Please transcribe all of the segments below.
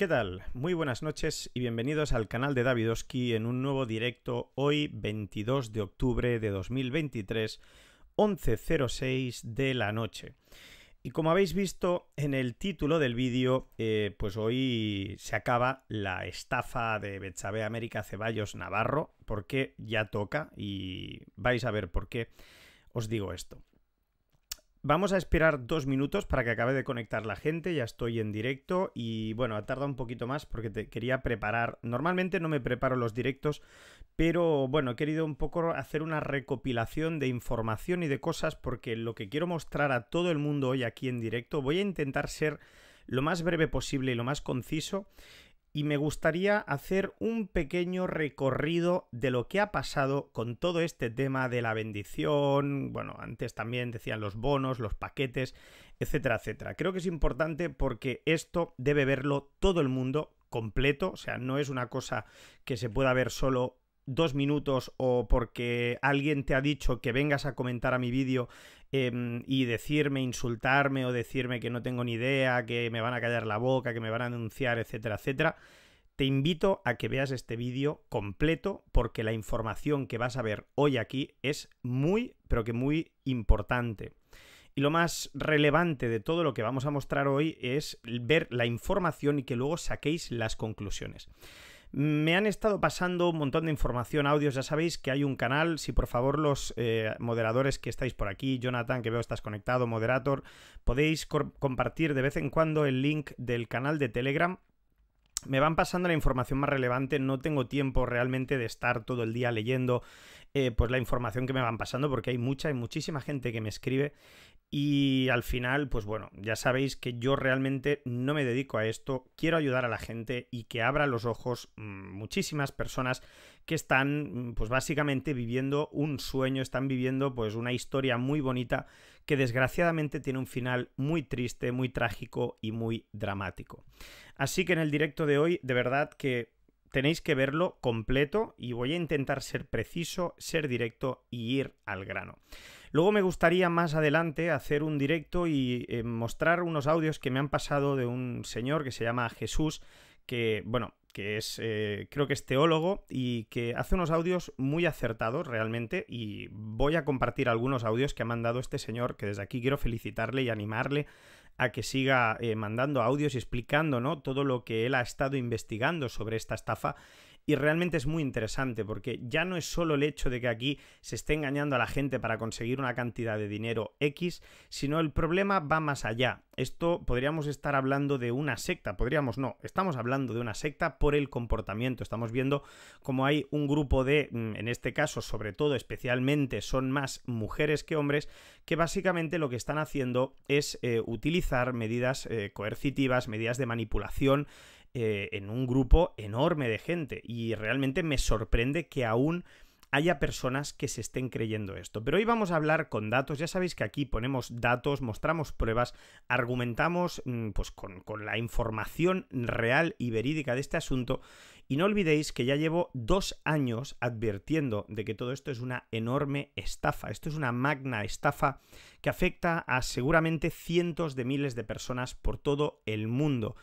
¿Qué tal? Muy buenas noches y bienvenidos al canal de Davidoski en un nuevo directo hoy 22 de octubre de 2023, 11.06 de la noche. Y como habéis visto en el título del vídeo, eh, pues hoy se acaba la estafa de Betsabe América Ceballos Navarro, porque ya toca y vais a ver por qué os digo esto. Vamos a esperar dos minutos para que acabe de conectar la gente, ya estoy en directo y bueno, ha tardado un poquito más porque te quería preparar. Normalmente no me preparo los directos, pero bueno, he querido un poco hacer una recopilación de información y de cosas porque lo que quiero mostrar a todo el mundo hoy aquí en directo, voy a intentar ser lo más breve posible y lo más conciso y me gustaría hacer un pequeño recorrido de lo que ha pasado con todo este tema de la bendición, bueno, antes también decían los bonos, los paquetes, etcétera, etcétera. Creo que es importante porque esto debe verlo todo el mundo completo, o sea, no es una cosa que se pueda ver solo dos minutos o porque alguien te ha dicho que vengas a comentar a mi vídeo em, y decirme, insultarme o decirme que no tengo ni idea, que me van a callar la boca, que me van a denunciar, etcétera, etcétera, te invito a que veas este vídeo completo porque la información que vas a ver hoy aquí es muy, pero que muy importante. Y lo más relevante de todo lo que vamos a mostrar hoy es ver la información y que luego saquéis las conclusiones. Me han estado pasando un montón de información, audios, ya sabéis que hay un canal, si por favor los eh, moderadores que estáis por aquí, Jonathan que veo estás conectado, moderator, podéis compartir de vez en cuando el link del canal de Telegram me van pasando la información más relevante, no tengo tiempo realmente de estar todo el día leyendo eh, pues la información que me van pasando porque hay mucha, hay muchísima gente que me escribe y al final, pues bueno, ya sabéis que yo realmente no me dedico a esto, quiero ayudar a la gente y que abra los ojos mm, muchísimas personas que están pues básicamente viviendo un sueño, están viviendo pues una historia muy bonita que desgraciadamente tiene un final muy triste, muy trágico y muy dramático. Así que en el directo de hoy, de verdad que tenéis que verlo completo y voy a intentar ser preciso, ser directo y ir al grano. Luego me gustaría más adelante hacer un directo y eh, mostrar unos audios que me han pasado de un señor que se llama Jesús, que, bueno, que es, eh, creo que es teólogo y que hace unos audios muy acertados realmente y voy a compartir algunos audios que ha mandado este señor, que desde aquí quiero felicitarle y animarle a que siga eh, mandando audios y explicando todo lo que él ha estado investigando sobre esta estafa y realmente es muy interesante porque ya no es solo el hecho de que aquí se esté engañando a la gente para conseguir una cantidad de dinero X, sino el problema va más allá. Esto podríamos estar hablando de una secta, podríamos no, estamos hablando de una secta por el comportamiento. Estamos viendo cómo hay un grupo de, mm, en este caso sobre todo, especialmente son más mujeres que hombres, que básicamente lo que están haciendo es eh, utilizar medidas eh, coercitivas, medidas de manipulación, eh, en un grupo enorme de gente y realmente me sorprende que aún haya personas que se estén creyendo esto. Pero hoy vamos a hablar con datos, ya sabéis que aquí ponemos datos, mostramos pruebas, argumentamos mm, pues, con, con, la información real y verídica de este asunto y no olvidéis que ya llevo dos años advirtiendo de que todo esto es una enorme estafa, esto es una magna estafa que afecta a seguramente cientos de miles de personas por todo el mundo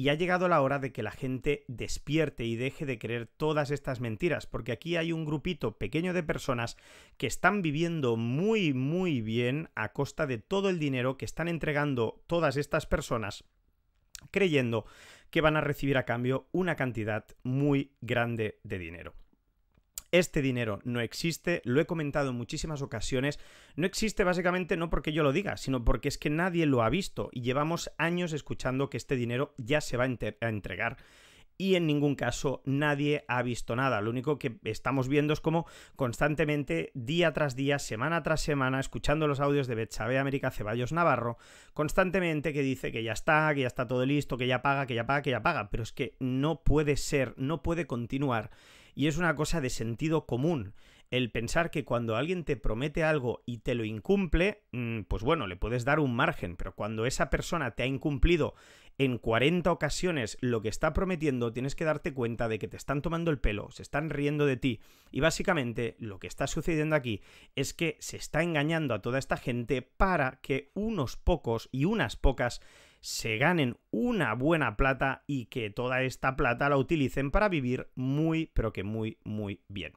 y ha llegado la hora de que la gente despierte y deje de creer todas estas mentiras, porque aquí hay un grupito pequeño de personas que están viviendo muy, muy bien a costa de todo el dinero que están entregando todas estas personas, creyendo que van a recibir a cambio una cantidad muy grande de dinero. Este dinero no existe, lo he comentado en muchísimas ocasiones. No existe básicamente no porque yo lo diga, sino porque es que nadie lo ha visto y llevamos años escuchando que este dinero ya se va a entregar y en ningún caso nadie ha visto nada. Lo único que estamos viendo es como constantemente, día tras día, semana tras semana, escuchando los audios de Betsabe América Ceballos Navarro, constantemente que dice que ya está, que ya está todo listo, que ya paga, que ya paga, que ya paga. Pero es que no puede ser, no puede continuar y es una cosa de sentido común. El pensar que cuando alguien te promete algo y te lo incumple, mm, pues bueno, le puedes dar un margen, pero cuando esa persona te ha incumplido en 40 ocasiones lo que está prometiendo, tienes que darte cuenta de que te están tomando el pelo, se están riendo de ti. Y básicamente lo que está sucediendo aquí es que se está engañando a toda esta gente para que unos pocos y unas pocas se ganen una buena plata y que toda esta plata la utilicen para vivir muy, pero que muy, muy bien.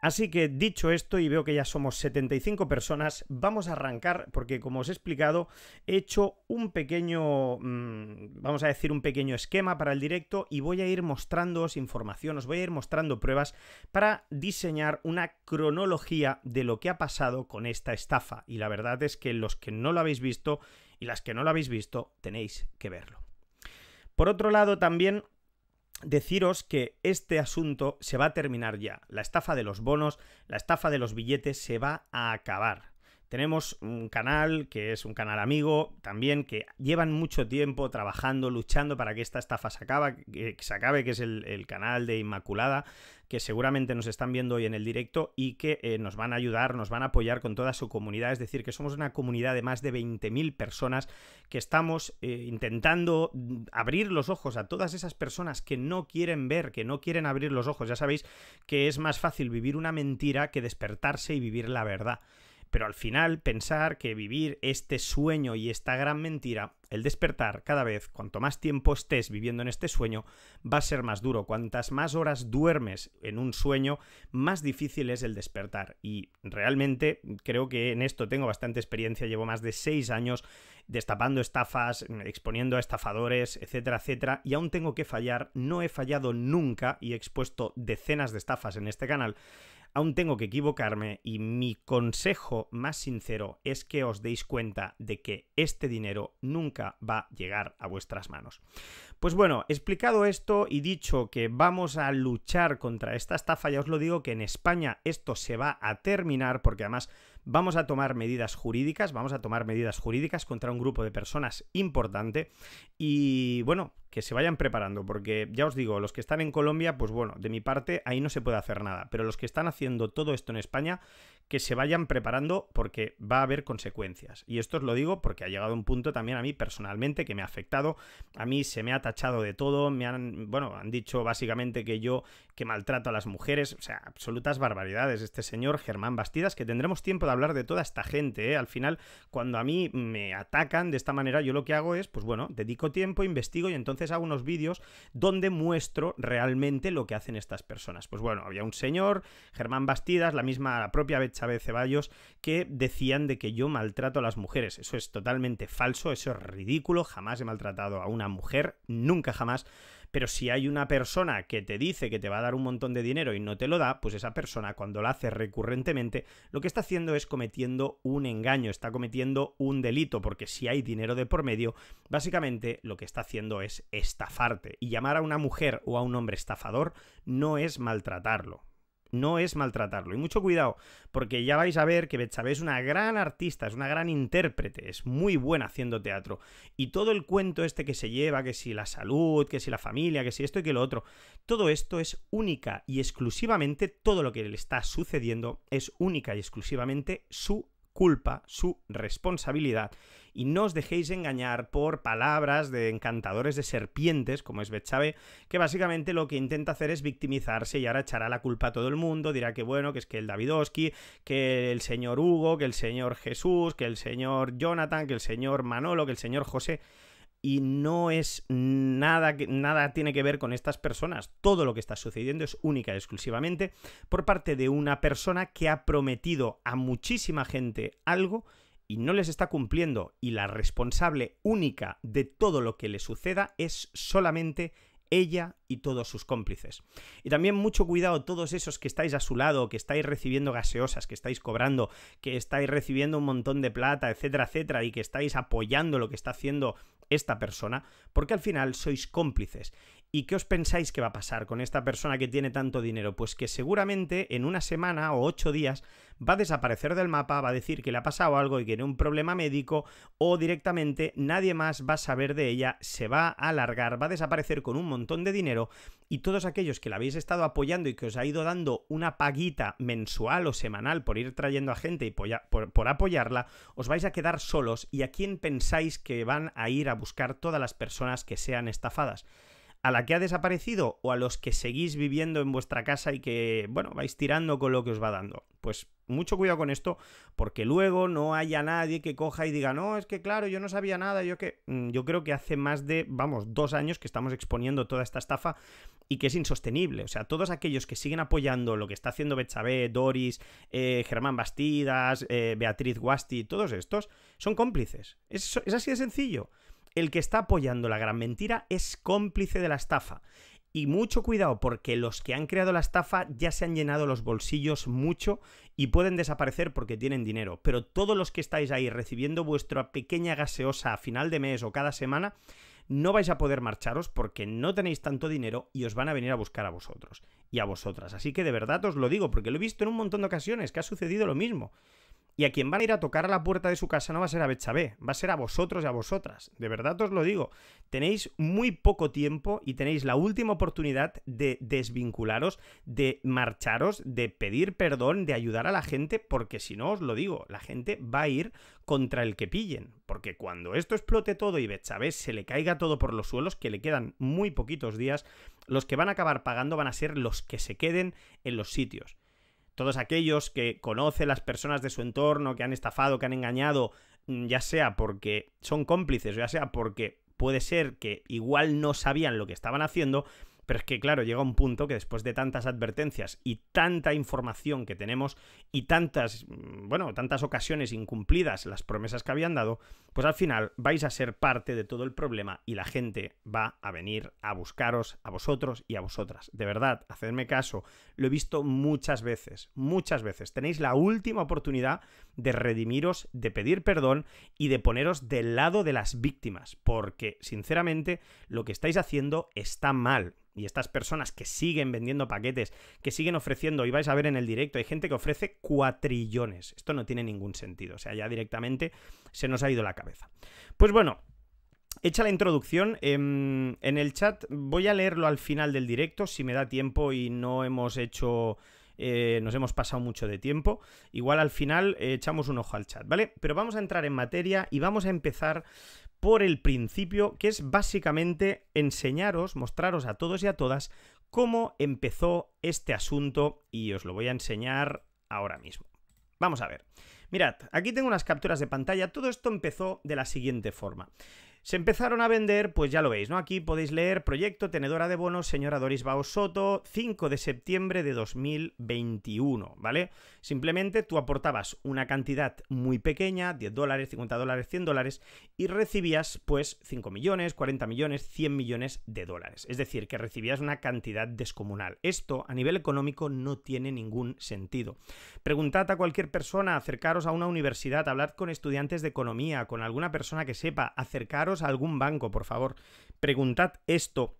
Así que dicho esto, y veo que ya somos 75 personas, vamos a arrancar porque como os he explicado, he hecho un pequeño, mm, vamos a decir, un pequeño esquema para el directo y voy a ir mostrándoos información, os voy a ir mostrando pruebas para diseñar una cronología de lo que ha pasado con esta estafa. Y la verdad es que los que no lo habéis visto, y las que no lo habéis visto tenéis que verlo. Por otro lado, también deciros que este asunto se va a terminar ya. La estafa de los bonos, la estafa de los billetes se va a acabar. Tenemos un canal que es un canal amigo también, que llevan mucho tiempo trabajando, luchando para que esta estafa se, que se acabe, que es el, canal de Inmaculada, que seguramente nos están viendo hoy en el directo y que eh, nos van a ayudar, nos van a apoyar con toda su comunidad. Es decir, que somos una comunidad de más de 20.000 personas que estamos eh, intentando abrir los ojos a todas esas personas que no quieren ver, que no quieren abrir los ojos. Ya sabéis que es más fácil vivir una mentira que despertarse y vivir la verdad. Pero al final pensar que vivir este sueño y esta gran mentira, el despertar cada vez, cuanto más tiempo estés viviendo en este sueño, va a ser más duro. Cuantas más horas duermes en un sueño, más difícil es el despertar. Y realmente creo que en esto tengo bastante experiencia, llevo más de seis años destapando estafas, exponiendo a estafadores, etcétera, etcétera, y aún tengo que fallar, no he fallado nunca y he expuesto decenas de estafas en este canal aún tengo que equivocarme y mi consejo más sincero es que os deis cuenta de que este dinero nunca va a llegar a vuestras manos. Pues bueno, explicado esto y dicho que vamos a luchar contra esta estafa, ya os lo digo que en España esto se va a terminar porque además vamos a tomar medidas jurídicas, vamos a tomar medidas jurídicas contra un grupo de personas importante y bueno, que se vayan preparando, porque ya os digo, los que están en Colombia, pues bueno, de mi parte ahí no se puede hacer nada, pero los que están haciendo todo esto en España, que se vayan preparando porque va a haber consecuencias. Y esto os lo digo porque ha llegado un punto también a mí personalmente que me ha afectado. A mí se me ha tachado de todo, me han, bueno, han dicho básicamente que yo que maltrato a las mujeres, o sea, absolutas barbaridades. Este señor Germán Bastidas, que tendremos tiempo de hablar de toda esta gente, ¿eh? Al final, cuando a mí me atacan de esta manera, yo lo que hago es, pues bueno, dedico tiempo, investigo y entonces hago unos vídeos donde muestro realmente lo que hacen estas personas. Pues bueno, había un señor, Germán Bastidas, la misma, la propia Betty Chávez Ceballos que decían de que yo maltrato a las mujeres. Eso es totalmente falso, eso es ridículo, jamás he maltratado a una mujer, nunca jamás. Pero si hay una persona que te dice que te va a dar un montón de dinero y no te lo da, pues esa persona cuando lo hace recurrentemente, lo que está haciendo es cometiendo un engaño, está cometiendo un delito, porque si hay dinero de por medio, básicamente lo que está haciendo es estafarte. Y llamar a una mujer o a un hombre estafador no es maltratarlo no es maltratarlo. Y mucho cuidado, porque ya vais a ver que Betsabe es una gran artista, es una gran intérprete, es muy buena haciendo teatro. Y todo el cuento este que se lleva, que si la salud, que si la familia, que si esto y que lo otro, todo esto es única y exclusivamente, todo lo que le está sucediendo es única y exclusivamente su culpa, su responsabilidad. Y no os dejéis engañar por palabras de encantadores de serpientes, como es Bechave, que básicamente lo que intenta hacer es victimizarse y ahora echará la culpa a todo el mundo, dirá que bueno, que es que el Davidowski, que el señor Hugo, que el señor Jesús, que el señor Jonathan, que el señor Manolo, que el señor José y no es nada, que... nada tiene que ver con estas personas. Todo lo que está sucediendo es única y exclusivamente por parte de una persona que ha prometido a muchísima gente algo y no les está cumpliendo y la responsable única de todo lo que le suceda es solamente ella y todos sus cómplices. Y también mucho cuidado todos esos que estáis a su lado, que estáis recibiendo gaseosas, que estáis cobrando, que estáis recibiendo un montón de plata, etcétera, etcétera, y que estáis apoyando lo que está haciendo esta persona, porque al final sois cómplices. ¿Y qué os pensáis que va a pasar con esta persona que tiene tanto dinero? Pues que seguramente en una semana o ocho días va a desaparecer del mapa, va a decir que le ha pasado algo y que tiene un problema médico o directamente nadie más va a saber de ella, se va a alargar, va a desaparecer con un montón de dinero y todos aquellos que la habéis estado apoyando y que os ha ido dando una paguita mensual o semanal por ir trayendo a gente y por, por apoyarla, os vais a quedar solos y a quién pensáis que van a ir a buscar todas las personas que sean estafadas a la que ha desaparecido o a los que seguís viviendo en vuestra casa y que, bueno, vais tirando con lo que os va dando. Pues mucho cuidado con esto, porque luego no haya nadie que coja y diga, no, es que claro, yo no sabía nada, yo que. Mm, yo creo que hace más de, vamos, dos años que estamos exponiendo toda esta estafa y que es insostenible. O sea, todos aquellos que siguen apoyando lo que está haciendo Bechabé, Doris, eh, Germán Bastidas, eh, Beatriz Guasti, todos estos, son cómplices. Es, es así de sencillo el que está apoyando la gran mentira es cómplice de la estafa. Y mucho cuidado porque los que han creado la estafa ya se han llenado los bolsillos mucho y pueden desaparecer porque tienen dinero. Pero todos los que estáis ahí recibiendo vuestra pequeña gaseosa a final de mes o cada semana, no vais a poder marcharos porque no tenéis tanto dinero y os van a venir a buscar a vosotros y a vosotras. Así que de verdad os lo digo porque lo he visto en un montón de ocasiones que ha sucedido lo mismo y a quien van a ir a tocar a la puerta de su casa no va a ser a Bechabé, va a ser a vosotros y a vosotras. De verdad os lo digo. Tenéis muy poco tiempo y tenéis la última oportunidad de desvincularos, de marcharos, de pedir perdón, de ayudar a la gente, porque si no os lo digo, la gente va a ir contra el que pillen. Porque cuando esto explote todo y Bechabé se le caiga todo por los suelos, que le quedan muy poquitos días, los que van a acabar pagando van a ser los que se queden en los sitios todos aquellos que conocen las personas de su entorno, que han estafado, que han engañado, mm, ya sea porque son cómplices, ya sea porque puede ser que igual no sabían lo que estaban haciendo, pero es que, claro, llega un punto que después de tantas advertencias y tanta información que tenemos y tantas, mm, bueno, tantas ocasiones incumplidas las promesas que habían dado, pues al final vais a ser parte de todo el problema y la gente va a venir a buscaros a vosotros y a vosotras. De verdad, hacedme caso, lo he visto muchas veces, muchas veces. Tenéis la última oportunidad de redimiros, de pedir perdón y de poneros del lado de las víctimas, porque sinceramente lo que estáis haciendo está mal y estas personas que siguen vendiendo paquetes, que siguen ofreciendo, y vais a ver en el directo, hay gente que ofrece cuatrillones. Esto no tiene ningún sentido. O sea, ya directamente se nos ha ido la cabeza. Pues bueno, Hecha la introducción, em, en, el chat voy a leerlo al final del directo, si me da tiempo y no hemos hecho... Eh, nos hemos pasado mucho de tiempo. Igual al final eh, echamos un ojo al chat, ¿vale? Pero vamos a entrar en materia y vamos a empezar por el principio, que es básicamente enseñaros, mostraros a todos y a todas cómo empezó este asunto y os lo voy a enseñar ahora mismo. Vamos a ver. Mirad, aquí tengo unas capturas de pantalla. Todo esto empezó de la siguiente forma. Se empezaron a vender, pues ya lo veis, ¿no? Aquí podéis leer Proyecto Tenedora de Bonos, señora Doris Baos Soto, 5 de septiembre de 2021, ¿vale? Simplemente tú aportabas una cantidad muy pequeña, 10 dólares, 50 dólares, 100 dólares, y recibías pues 5 millones, 40 millones, 100 millones de dólares. Es decir, que recibías una cantidad descomunal. Esto a nivel económico no tiene ningún sentido. Preguntad a cualquier persona, acercaros a una universidad, hablar con estudiantes de economía, con alguna persona que sepa, acercaros a algún banco, por favor. Preguntad esto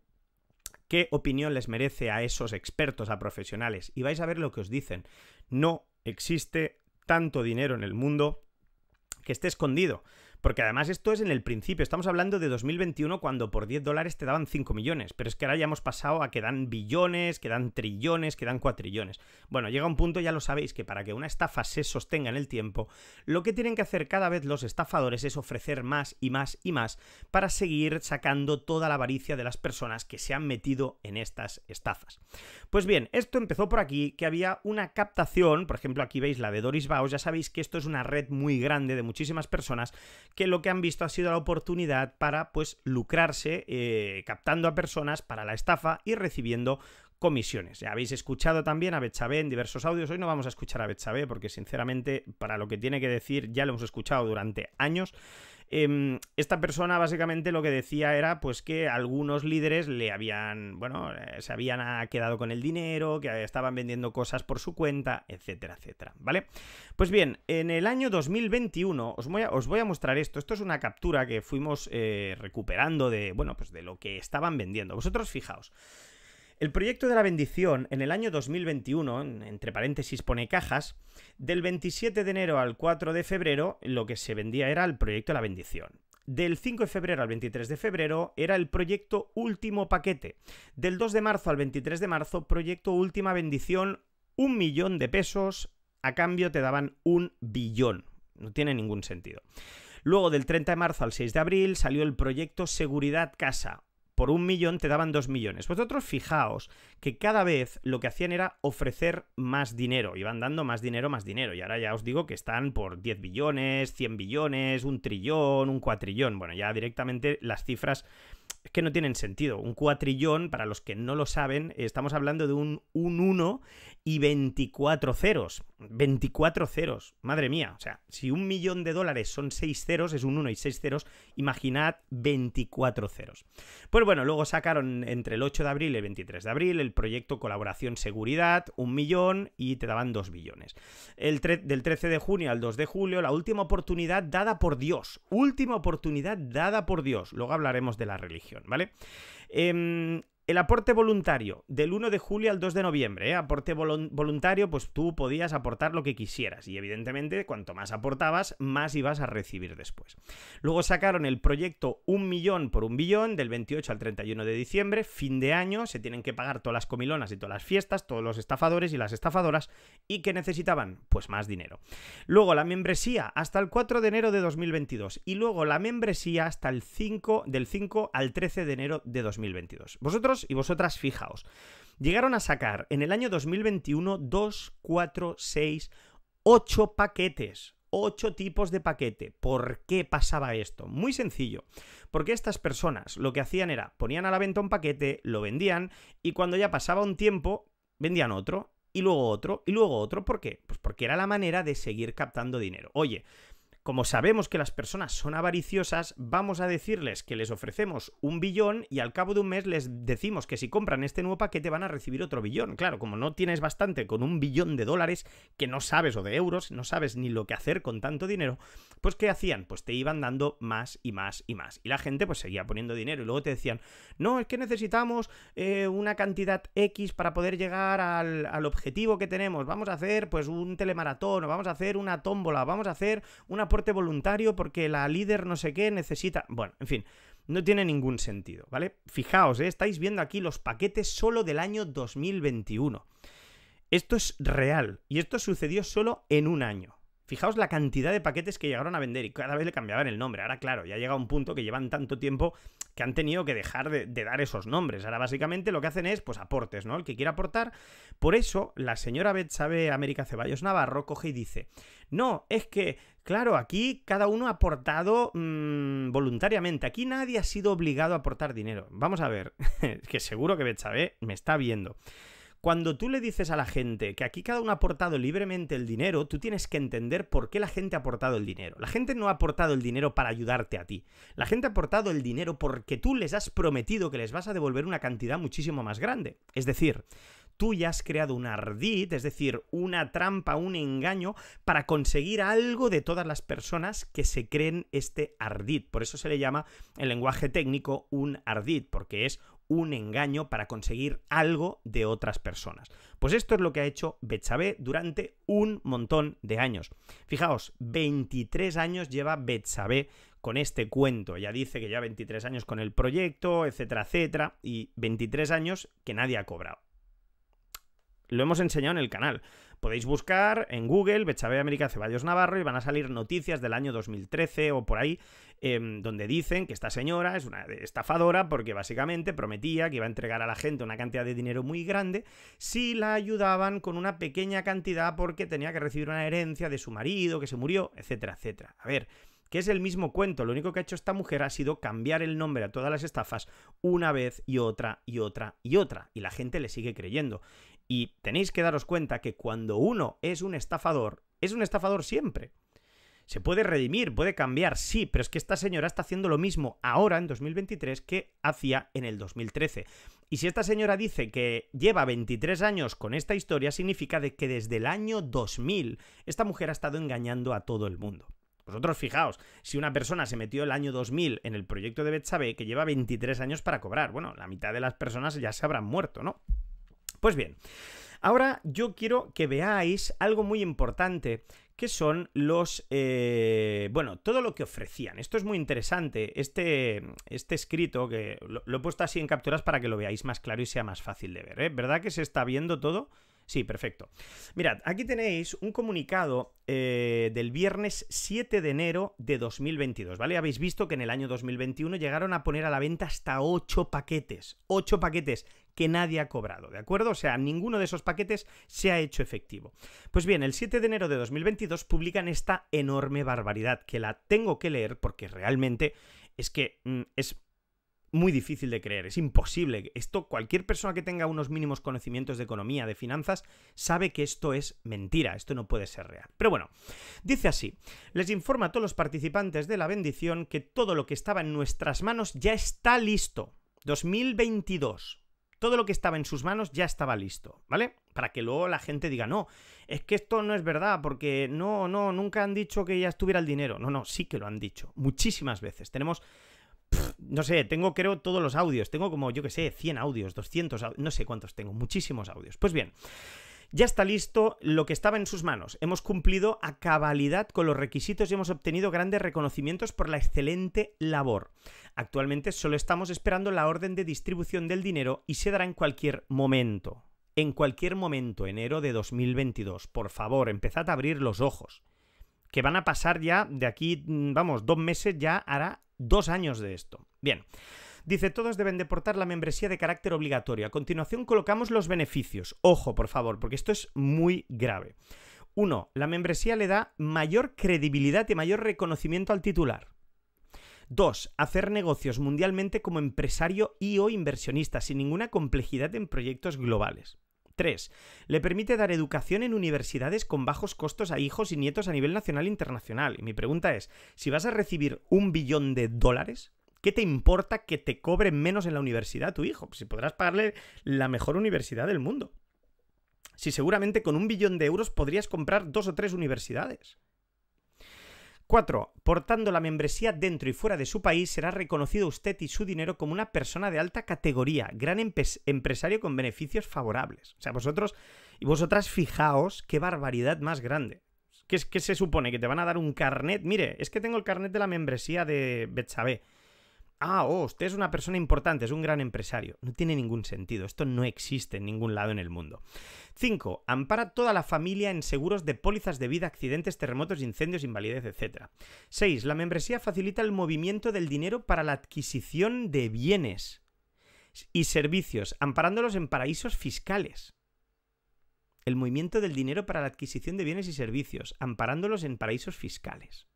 qué opinión les merece a esos expertos, a profesionales, y vais a ver lo que os dicen. No existe tanto dinero en el mundo que esté escondido. Porque además esto es en el principio, estamos hablando de 2021 cuando por 10 dólares te daban 5 millones, pero es que ahora ya hemos pasado a que dan billones, que dan trillones, que dan cuatrillones. Bueno, llega un punto, ya lo sabéis, que para que una estafa se sostenga en el tiempo, lo que tienen que hacer cada vez los estafadores es ofrecer más y más y más para seguir sacando toda la avaricia de las personas que se han metido en estas estafas. Pues bien, esto empezó por aquí, que había una captación, por ejemplo aquí veis la de Doris Baos, ya sabéis que esto es una red muy grande de muchísimas personas que lo que han visto ha sido la oportunidad para pues lucrarse eh, captando a personas para la estafa y recibiendo comisiones. Ya habéis escuchado también a Bechabé en diversos audios. Hoy no vamos a escuchar a Bechabé, porque sinceramente para lo que tiene que decir ya lo hemos escuchado durante años. Em, esta persona básicamente lo que decía era pues que algunos líderes le habían, bueno, eh, se habían quedado con el dinero, que estaban vendiendo cosas por su cuenta, etcétera, etcétera, ¿vale? Pues bien, en el año 2021 os voy a, os voy a mostrar esto. Esto es una captura que fuimos eh, recuperando de, bueno, pues de lo que estaban vendiendo. Vosotros fijaos. El proyecto de la bendición en el año 2021, entre paréntesis pone cajas, del 27 de enero al 4 de febrero lo que se vendía era el proyecto de la bendición. Del 5 de febrero al 23 de febrero era el proyecto Último Paquete. Del 2 de marzo al 23 de marzo, proyecto Última Bendición, un millón de pesos, a cambio te daban un billón. No tiene ningún sentido. Luego, del 30 de marzo al 6 de abril, salió el proyecto Seguridad Casa, por un millón te daban dos millones. Vosotros fijaos que cada vez lo que hacían era ofrecer más dinero, iban dando más dinero, más dinero, y ahora ya os digo que están por 10 billones, 100 billones, un trillón, un cuatrillón, bueno, ya directamente las cifras es que no tienen sentido. Un cuatrillón, para los que no lo saben, estamos hablando de un 1 y 24 ceros. 24 ceros, madre mía. O sea, si un millón de dólares son 6 ceros, es un 1 y 6 ceros, imaginad 24 ceros. Pues bueno, luego sacaron entre el 8 de abril y el 23 de abril el proyecto Colaboración Seguridad, un millón y te daban 2 billones. El del 13 de junio al 2 de julio, la última oportunidad dada por Dios. Última oportunidad dada por Dios. Luego hablaremos de la religión región, ¿vale? Eh, el aporte voluntario, del 1 de julio al 2 de noviembre, ¿eh? aporte voluntario, pues tú podías aportar lo que quisieras y evidentemente cuanto más aportabas, más ibas a recibir después. Luego sacaron el proyecto Un millón por un billón del 28 al 31 de diciembre, fin de año, se tienen que pagar todas las comilonas y todas las fiestas, todos los estafadores y las estafadoras y que necesitaban pues más dinero. Luego la membresía hasta el 4 de enero de 2022 y luego la membresía hasta el 5 del 5 al 13 de enero de 2022. Vosotros y vosotras fijaos. Llegaron a sacar en el año 2021 2, 4, 6, 8 paquetes. 8 tipos de paquete. ¿Por qué pasaba esto? Muy sencillo. Porque estas personas lo que hacían era ponían a la venta un paquete, lo vendían y cuando ya pasaba un tiempo vendían otro y luego otro y luego otro. ¿Por qué? Pues porque era la manera de seguir captando dinero. Oye, como sabemos que las personas son avariciosas, vamos a decirles que les ofrecemos un billón y al cabo de un mes les decimos que si compran este nuevo paquete van a recibir otro billón. Claro, como no tienes bastante con un billón de dólares que no sabes o de euros, no sabes ni lo que hacer con tanto dinero, pues ¿qué hacían? Pues te iban dando más y más y más. Y la gente pues seguía poniendo dinero y luego te decían, no, es que necesitamos eh, una cantidad X para poder llegar al, objetivo que tenemos. Vamos a hacer pues un telemaratón, o vamos a hacer una tómbola, vamos a hacer una aporte voluntario porque la líder no sé qué necesita... Bueno, en fin, no tiene ningún sentido, ¿vale? Fijaos, ¿eh? estáis viendo aquí los paquetes solo del año 2021. Esto es real y esto sucedió solo en un año. Fijaos la cantidad de paquetes que llegaron a vender y cada vez le cambiaban el nombre. Ahora, claro, ya ha llegado un punto que llevan tanto tiempo que han tenido que dejar de, dar esos nombres. Ahora, básicamente, lo que hacen es, pues, aportes, ¿no? El que quiera aportar. Por eso, la señora Betsabe América Ceballos Navarro coge y dice: no, es que, claro, aquí cada uno ha aportado mm, voluntariamente. Aquí nadie ha sido obligado a aportar dinero. Vamos a ver, que seguro que Betsabe me está viendo. Cuando tú le dices a la gente que aquí cada uno ha aportado libremente el dinero, tú tienes que entender por qué la gente ha aportado el dinero. La gente no ha aportado el dinero para ayudarte a ti. La gente ha aportado el dinero porque tú les has prometido que les vas a devolver una cantidad muchísimo más grande. Es decir, tú ya has creado un ardid, es decir, una trampa, un engaño, para conseguir algo de todas las personas que se creen este ardid. Por eso se le llama en lenguaje técnico un ardid, porque es un engaño para conseguir algo de otras personas. Pues esto es lo que ha hecho Betsabe durante un montón de años. Fijaos, 23 años lleva Betsabe con este cuento. Ya dice que ya 23 años con el proyecto, etcétera, etcétera, y 23 años que nadie ha cobrado. Lo hemos enseñado en el canal. Podéis buscar en Google Bechave América Ceballos Navarro y van a salir noticias del año 2013 o por ahí, em, donde dicen que esta señora es una estafadora porque básicamente prometía que iba a entregar a la gente una cantidad de dinero muy grande si la ayudaban con una pequeña cantidad porque tenía que recibir una herencia de su marido que se murió, etcétera, etcétera. A ver que es el mismo cuento. Lo único que ha hecho esta mujer ha sido cambiar el nombre a todas las estafas una vez y otra y otra y otra. Y la gente le sigue creyendo. Y tenéis que daros cuenta que cuando uno es un estafador, es un estafador siempre. Se puede redimir, puede cambiar, sí, pero es que esta señora está haciendo lo mismo ahora, en 2023, que hacía en el 2013. Y si esta señora dice que lleva 23 años con esta historia, significa de que desde el año 2000 esta mujer ha estado engañando a todo el mundo. Vosotros fijaos, si una persona se metió el año 2000 en el proyecto de Betsabe, que lleva 23 años para cobrar, bueno, la mitad de las personas ya se habrán muerto, ¿no? Pues bien, ahora yo quiero que veáis algo muy importante que son los... Eh, bueno, todo lo que ofrecían. Esto es muy interesante. Este, este escrito, que lo, he puesto así en capturas para que lo veáis más claro y sea más fácil de ver. ¿eh? ¿Verdad que se está viendo todo? Sí, perfecto. Mirad, aquí tenéis un comunicado eh, del viernes 7 de enero de 2022, ¿vale? Habéis visto que en el año 2021 llegaron a poner a la venta hasta 8 paquetes. 8 paquetes que nadie ha cobrado, ¿de acuerdo? O sea, ninguno de esos paquetes se ha hecho efectivo. Pues bien, el 7 de enero de 2022 publican esta enorme barbaridad, que la tengo que leer porque realmente es que mm, es muy difícil de creer, es imposible. Esto cualquier persona que tenga unos mínimos conocimientos de economía, de finanzas, sabe que esto es mentira, esto no puede ser real. Pero bueno, dice así, les informa a todos los participantes de la bendición que todo lo que estaba en nuestras manos ya está listo. 2022 todo lo que estaba en sus manos ya estaba listo, ¿vale? Para que luego la gente diga, no, es que esto no es verdad, porque no, no, nunca han dicho que ya estuviera el dinero. No, no, sí que lo han dicho, muchísimas veces. Tenemos, no sé, tengo creo todos los audios, tengo como, yo que sé, 100 audios, 200, no sé cuántos tengo, muchísimos audios. Pues bien, ya está listo lo que estaba en sus manos. Hemos cumplido a cabalidad con los requisitos y hemos obtenido grandes reconocimientos por la excelente labor. Actualmente solo estamos esperando la orden de distribución del dinero y se dará en cualquier momento. En cualquier momento, enero de 2022. Por favor, empezad a abrir los ojos. Que van a pasar ya de aquí, mm, vamos, dos meses, ya hará dos años de esto. Bien. Dice, todos deben deportar la membresía de carácter obligatorio. A continuación colocamos los beneficios. Ojo, por favor, porque esto es muy grave. Uno, la membresía le da mayor credibilidad y mayor reconocimiento al titular. 2. Hacer negocios mundialmente como empresario y o inversionista, sin ninguna complejidad en proyectos globales. 3. Le permite dar educación en universidades con bajos costos a hijos y nietos a nivel nacional e internacional. Y mi pregunta es, si vas a recibir un billón de dólares, ¿Qué te importa que te cobren menos en la universidad tu hijo? Pues si podrás pagarle la mejor universidad del mundo. Si seguramente con un billón de euros podrías comprar dos o tres universidades. Cuatro. Portando la membresía dentro y fuera de su país, será reconocido usted y su dinero como una persona de alta categoría, gran empresario con beneficios favorables. O sea, vosotros y vosotras fijaos qué barbaridad más grande. ¿Qué, se supone? ¿Que te van a dar un carnet? Mire, es que tengo el carnet de la membresía de Betsabe. Ah, oh, usted es una persona importante, es un gran empresario. No tiene ningún sentido, esto no existe en ningún lado en el mundo. 5. Ampara toda la familia en seguros de pólizas de vida, accidentes, terremotos, incendios, invalidez, etc. 6. La membresía facilita el movimiento del dinero para la adquisición de bienes y servicios, amparándolos en paraísos fiscales. El movimiento del dinero para la adquisición de bienes y servicios, amparándolos en paraísos fiscales.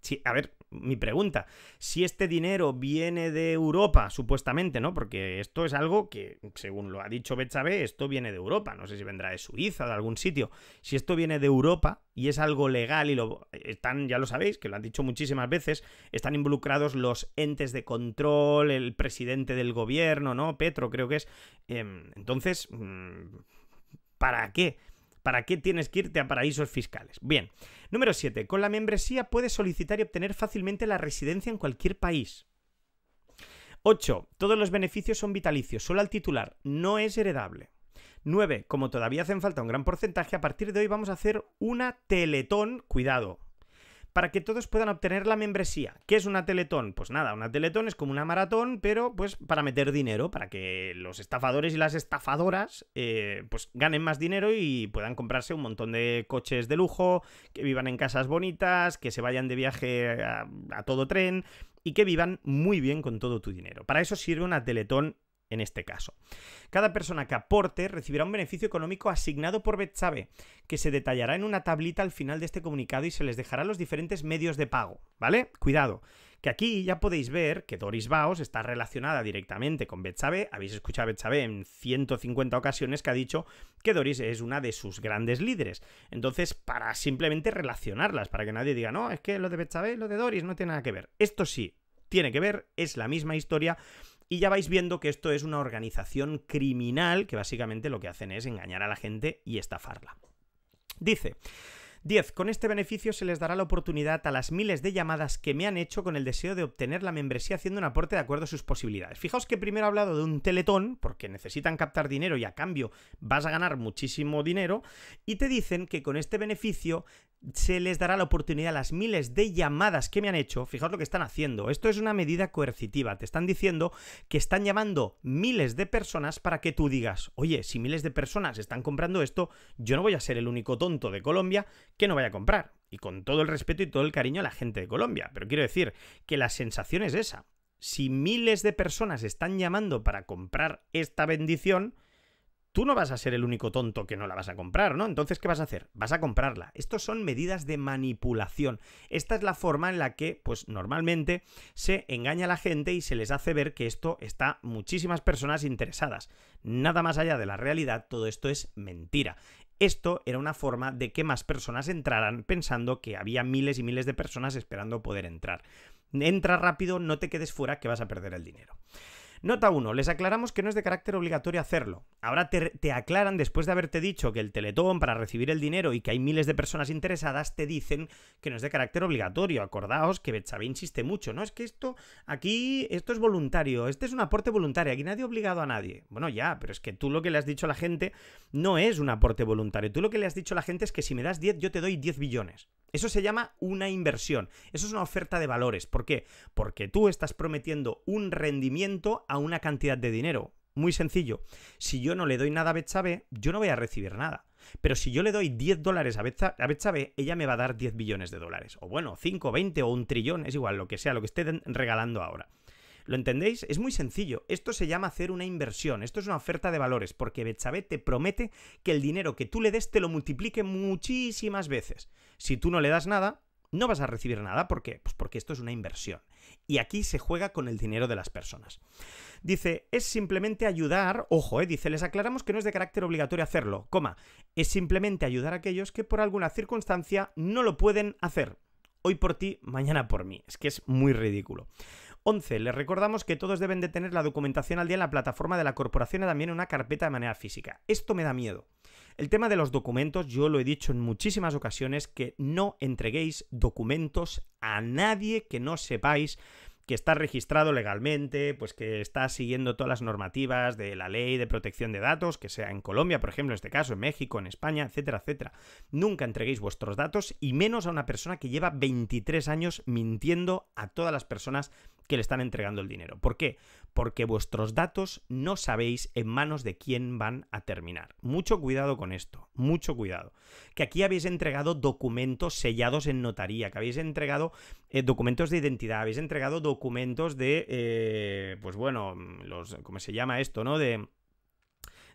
Sí, a ver, mi pregunta, si este dinero viene de Europa, supuestamente, ¿no? Porque esto es algo que, según lo ha dicho Betsabe, esto viene de Europa. No sé si vendrá de Suiza, de algún sitio. Si esto viene de Europa y es algo legal y lo están, ya lo sabéis, que lo han dicho muchísimas veces, están involucrados los entes de control, el presidente del gobierno, ¿no? Petro, creo que es. Em, entonces, mm, ¿para qué? ¿Para qué tienes que irte a paraísos fiscales? Bien. Número 7. Con la membresía puedes solicitar y obtener fácilmente la residencia en cualquier país. 8. Todos los beneficios son vitalicios, solo al titular, no es heredable. 9. Como todavía hacen falta un gran porcentaje, a partir de hoy vamos a hacer una teletón, cuidado, para que todos puedan obtener la membresía. ¿Qué es una teletón? Pues nada, una teletón es como una maratón, pero pues para meter dinero, para que los estafadores y las estafadoras eh, pues ganen más dinero y puedan comprarse un montón de coches de lujo, que vivan en casas bonitas, que se vayan de viaje a, a todo tren y que vivan muy bien con todo tu dinero. Para eso sirve una teletón en este caso. Cada persona que aporte recibirá un beneficio económico asignado por Betsabe, que se detallará en una tablita al final de este comunicado y se les dejará los diferentes medios de pago, ¿vale? Cuidado, que aquí ya podéis ver que Doris Baos está relacionada directamente con Betsabe. Habéis escuchado a Betsabe en 150 ocasiones que ha dicho que Doris es una de sus grandes líderes. Entonces, para simplemente relacionarlas, para que nadie diga, no, es que lo de Betsabe lo de Doris no tiene nada que ver. Esto sí, tiene que ver, es la misma historia y ya vais viendo que esto es una organización criminal que básicamente lo que hacen es engañar a la gente y estafarla. Dice, 10. Con este beneficio se les dará la oportunidad a las miles de llamadas que me han hecho con el deseo de obtener la membresía haciendo un aporte de acuerdo a sus posibilidades. Fijaos que primero he hablado de un teletón, porque necesitan captar dinero y a cambio vas a ganar muchísimo dinero, y te dicen que con este beneficio se les dará la oportunidad a las miles de llamadas que me han hecho, fijaos lo que están haciendo, esto es una medida coercitiva, te están diciendo que están llamando miles de personas para que tú digas, oye, si miles de personas están comprando esto, yo no voy a ser el único tonto de Colombia que no vaya a comprar. Y con todo el respeto y todo el cariño a la gente de Colombia. Pero quiero decir que la sensación es esa. Si miles de personas están llamando para comprar esta bendición, tú no vas a ser el único tonto que no la vas a comprar, ¿no? Entonces, ¿qué vas a hacer? Vas a comprarla. Estos son medidas de manipulación. Esta es la forma en la que, pues normalmente, se engaña a la gente y se les hace ver que esto está muchísimas personas interesadas. Nada más allá de la realidad, todo esto es mentira. Esto era una forma de que más personas entraran pensando que había miles y miles de personas esperando poder entrar. Entra rápido, no te quedes fuera que vas a perder el dinero. Nota 1. Les aclaramos que no es de carácter obligatorio hacerlo. Ahora te, aclaran, después de haberte dicho que el teletón para recibir el dinero y que hay miles de personas interesadas, te dicen que no es de carácter obligatorio. Acordaos que Betsabe insiste mucho, ¿no? Es que esto, aquí, esto es voluntario, este es un aporte voluntario, aquí nadie ha obligado a nadie. Bueno, ya, pero es que tú lo que le has dicho a la gente no es un aporte voluntario. Tú lo que le has dicho a la gente es que si me das 10, yo te doy 10 billones. Eso se llama una inversión. Eso es una oferta de valores. ¿Por qué? Porque tú estás prometiendo un rendimiento a una cantidad de dinero. Muy sencillo. Si yo no le doy nada a Betsabe, yo no voy a recibir nada. Pero si yo le doy 10 dólares a Betsabe, ella me va a dar 10 billones de dólares. O bueno, 5, 20 o un trillón, es igual, lo que sea, lo que esté regalando ahora. ¿Lo entendéis? Es muy sencillo. Esto se llama hacer una inversión. Esto es una oferta de valores, porque Betsabe te promete que el dinero que tú le des te lo multiplique muchísimas veces. Si tú no le das nada, no vas a recibir nada. ¿Por qué? Pues porque esto es una inversión. Y aquí se juega con el dinero de las personas. Dice, es simplemente ayudar, ojo, eh, dice, les aclaramos que no es de carácter obligatorio hacerlo, coma, es simplemente ayudar a aquellos que por alguna circunstancia no lo pueden hacer. Hoy por ti, mañana por mí. Es que es muy ridículo. 11. Les recordamos que todos deben de tener la documentación al día en la plataforma de la corporación y también en una carpeta de manera física. Esto me da miedo. El tema de los documentos, yo lo he dicho en muchísimas ocasiones, que no entreguéis documentos a nadie que no sepáis que está registrado legalmente, pues que está siguiendo todas las normativas de la ley de protección de datos, que sea en Colombia, por ejemplo, en este caso, en México, en España, etcétera, etcétera. Nunca entreguéis vuestros datos y menos a una persona que lleva 23 años mintiendo a todas las personas que le están entregando el dinero. ¿Por qué? Porque vuestros datos no sabéis en manos de quién van a terminar. Mucho cuidado con esto, mucho cuidado. Que aquí habéis entregado documentos sellados en notaría, que habéis entregado eh, documentos de identidad, habéis entregado documentos de, eh, pues bueno, los, ¿cómo se llama esto, no? De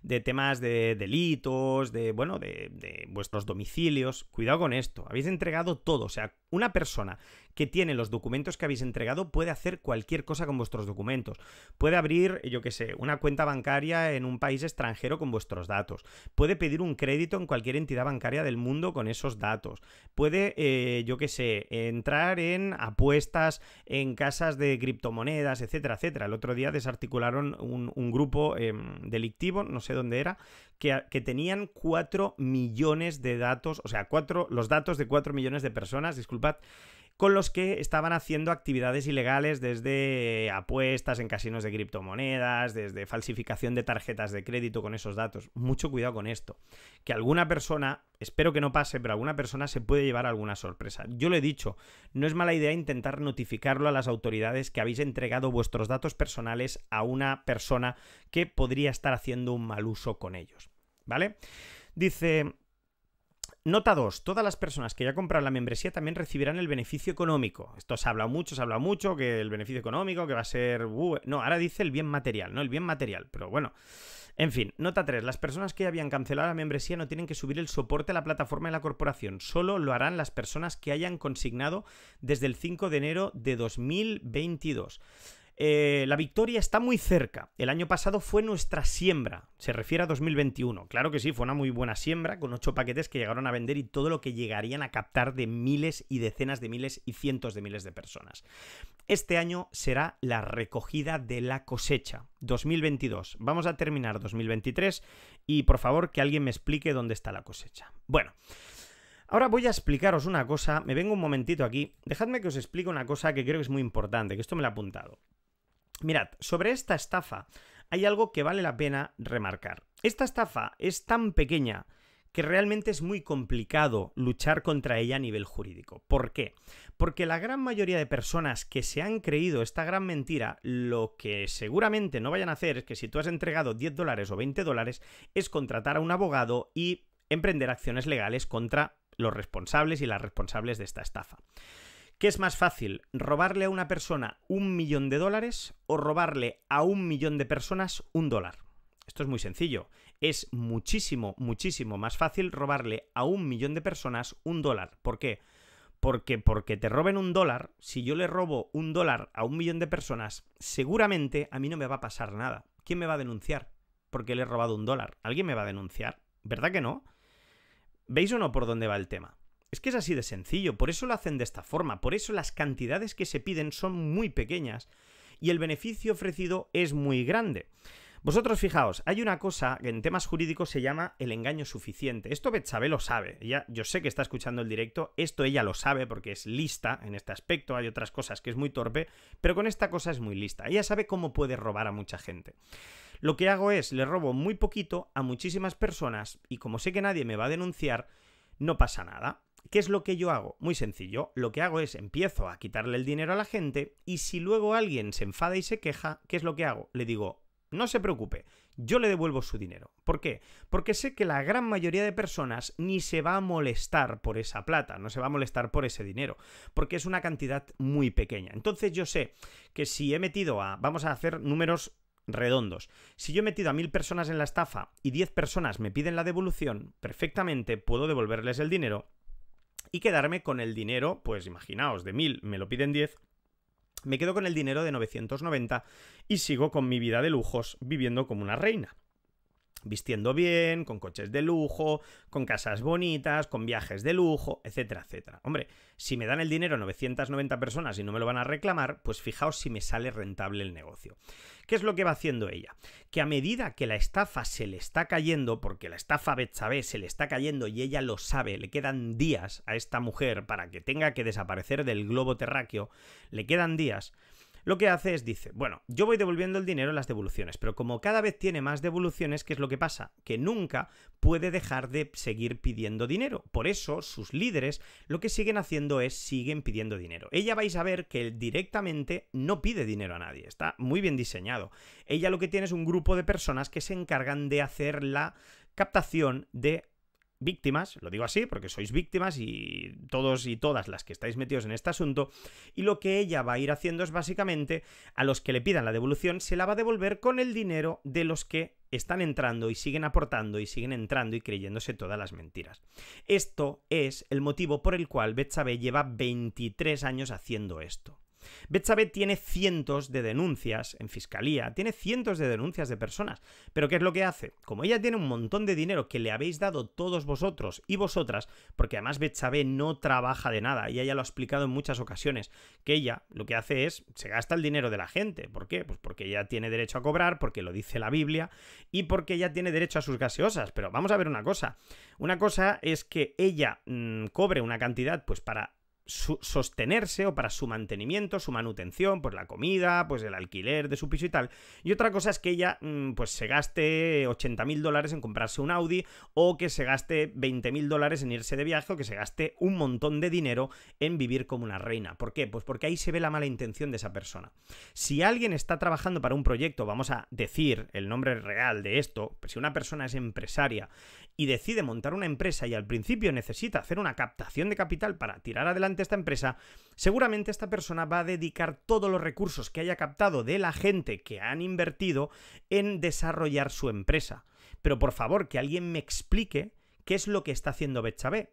de temas de delitos, de, bueno, de, de, vuestros domicilios. Cuidado con esto. Habéis entregado todo. O sea, una persona que tiene los documentos que habéis entregado puede hacer cualquier cosa con vuestros documentos. Puede abrir, yo qué sé, una cuenta bancaria en un país extranjero con vuestros datos. Puede pedir un crédito en cualquier entidad bancaria del mundo con esos datos. Puede, eh, yo qué sé, entrar en apuestas, en casas de criptomonedas, etcétera, etcétera. El otro día desarticularon un, grupo em, delictivo, no sé dónde era, que, tenían 4 millones de datos, o sea, cuatro, los datos de 4 millones de personas, disculpad, con los que estaban haciendo actividades ilegales desde eh, apuestas en casinos de criptomonedas, desde falsificación de tarjetas de crédito con esos datos. Mucho cuidado con esto. Que alguna persona, espero que no pase, pero alguna persona se puede llevar alguna sorpresa. Yo lo he dicho, no es mala idea intentar notificarlo a las autoridades que habéis entregado vuestros datos personales a una persona que podría estar haciendo un mal uso con ellos. ¿Vale? Dice, Nota 2. Todas las personas que ya compraron la membresía también recibirán el beneficio económico. Esto se ha hablado mucho, se ha hablado mucho, que el beneficio económico, que va a ser... Uh, no, ahora dice el bien material, no el bien material, pero bueno. En fin, nota 3. Las personas que ya habían cancelado la membresía no tienen que subir el soporte a la plataforma de la corporación. Solo lo harán las personas que hayan consignado desde el 5 de enero de 2022. Eh, la victoria está muy cerca. El año pasado fue nuestra siembra, se refiere a 2021. Claro que sí, fue una muy buena siembra, con ocho paquetes que llegaron a vender y todo lo que llegarían a captar de miles y decenas de miles y cientos de miles de personas. Este año será la recogida de la cosecha, 2022. Vamos a terminar 2023 y por favor que alguien me explique dónde está la cosecha. Bueno. Ahora voy a explicaros una cosa, me vengo un momentito aquí, dejadme que os explique una cosa que creo que es muy importante, que esto me lo he apuntado. Mirad, sobre esta estafa hay algo que vale la pena remarcar. Esta estafa es tan pequeña que realmente es muy complicado luchar contra ella a nivel jurídico. ¿Por qué? Porque la gran mayoría de personas que se han creído esta gran mentira, lo que seguramente no vayan a hacer es que si tú has entregado 10 dólares o 20 dólares, es contratar a un abogado y emprender acciones legales contra los responsables y las responsables de esta estafa. ¿Qué es más fácil, robarle a una persona un millón de dólares o robarle a un millón de personas un dólar? Esto es muy sencillo. Es muchísimo, muchísimo más fácil robarle a un millón de personas un dólar. ¿Por qué? Porque, porque te roben un dólar, si yo le robo un dólar a un millón de personas, seguramente a mí no me va a pasar nada. ¿Quién me va a denunciar? Porque le he robado un dólar. ¿Alguien me va a denunciar? ¿Verdad que no? ¿Veis o no por dónde va el tema? Es que es así de sencillo, por eso lo hacen de esta forma, por eso las cantidades que se piden son muy pequeñas y el beneficio ofrecido es muy grande. Vosotros fijaos, hay una cosa que en temas jurídicos se llama el engaño suficiente. Esto Betsabe lo sabe. yo sé que está escuchando el directo, esto ella lo sabe porque es lista en este aspecto. Hay otras cosas que es muy torpe, pero con esta cosa es muy lista. Ella sabe cómo puede robar a mucha gente. Lo que hago es, le robo muy poquito a muchísimas personas y como sé que nadie me va a denunciar, no pasa nada. ¿Qué es lo que yo hago? Muy sencillo, lo que hago es empiezo a quitarle el dinero a la gente y si luego alguien se enfada y se queja, ¿qué es lo que hago? Le digo, no se preocupe, yo le devuelvo su dinero. ¿Por qué? Porque sé que la gran mayoría de personas ni se va a molestar por esa plata, no se va a molestar por ese dinero, porque es una cantidad muy pequeña. Entonces yo sé que si he metido a, vamos a hacer números redondos. Si yo he metido a mil personas en la estafa y diez personas me piden la devolución, perfectamente puedo devolverles el dinero y quedarme con el dinero, pues imaginaos, de 1000 me lo piden 10, me quedo con el dinero de 990 y sigo con mi vida de lujos viviendo como una reina vistiendo bien, con coches de lujo, con casas bonitas, con viajes de lujo, etcétera, etcétera. Hombre, si me dan el dinero 990 personas y no me lo van a reclamar, pues fijaos si me sale rentable el negocio. ¿Qué es lo que va haciendo ella? Que a medida que la estafa se le está cayendo, porque la estafa Betsabe se le está cayendo y ella lo sabe, le quedan días a esta mujer para que tenga que desaparecer del globo terráqueo, le quedan días, lo que hace es dice, bueno, yo voy devolviendo el dinero en las devoluciones, pero como cada vez tiene más devoluciones, ¿qué es lo que pasa? Que nunca puede dejar de seguir pidiendo dinero. Por eso sus líderes lo que siguen haciendo es siguen pidiendo dinero. Ella vais a ver que él directamente no pide dinero a nadie, está muy bien diseñado. Ella lo que tiene es un grupo de personas que se encargan de hacer la captación de víctimas, lo digo así porque sois víctimas y todos y todas las que estáis metidos en este asunto, y lo que ella va a ir haciendo es básicamente a los que le pidan la devolución se la va a devolver con el dinero de los que están entrando y siguen aportando y siguen entrando y creyéndose todas las mentiras. Esto es el motivo por el cual Betsabe lleva 23 años haciendo esto. Betsabe tiene cientos de denuncias en fiscalía, tiene cientos de denuncias de personas. Pero ¿qué es lo que hace? Como ella tiene un montón de dinero que le habéis dado todos vosotros y vosotras, porque además Betsabe no trabaja de nada, y ella lo ha explicado en muchas ocasiones, que ella lo que hace es se gasta el dinero de la gente. ¿Por qué? Pues porque ella tiene derecho a cobrar, porque lo dice la Biblia y porque ella tiene derecho a sus gaseosas. Pero vamos a ver una cosa. Una cosa es que ella mm, cobre una cantidad pues para sostenerse o para su mantenimiento, su manutención, pues la comida, pues el alquiler de su piso y tal. Y otra cosa es que ella mm, pues se gaste 80 mil dólares en comprarse un Audi o que se gaste 20 mil dólares en irse de viaje o que se gaste un montón de dinero en vivir como una reina. ¿Por qué? Pues porque ahí se ve la mala intención de esa persona. Si alguien está trabajando para un proyecto, vamos a decir el nombre real de esto, pues si una persona es empresaria y decide montar una empresa y al principio necesita hacer una captación de capital para tirar adelante esta empresa, seguramente esta persona va a dedicar todos los recursos que haya captado de la gente que han invertido en desarrollar su empresa. Pero por favor, que alguien me explique qué es lo que está haciendo Betchabé.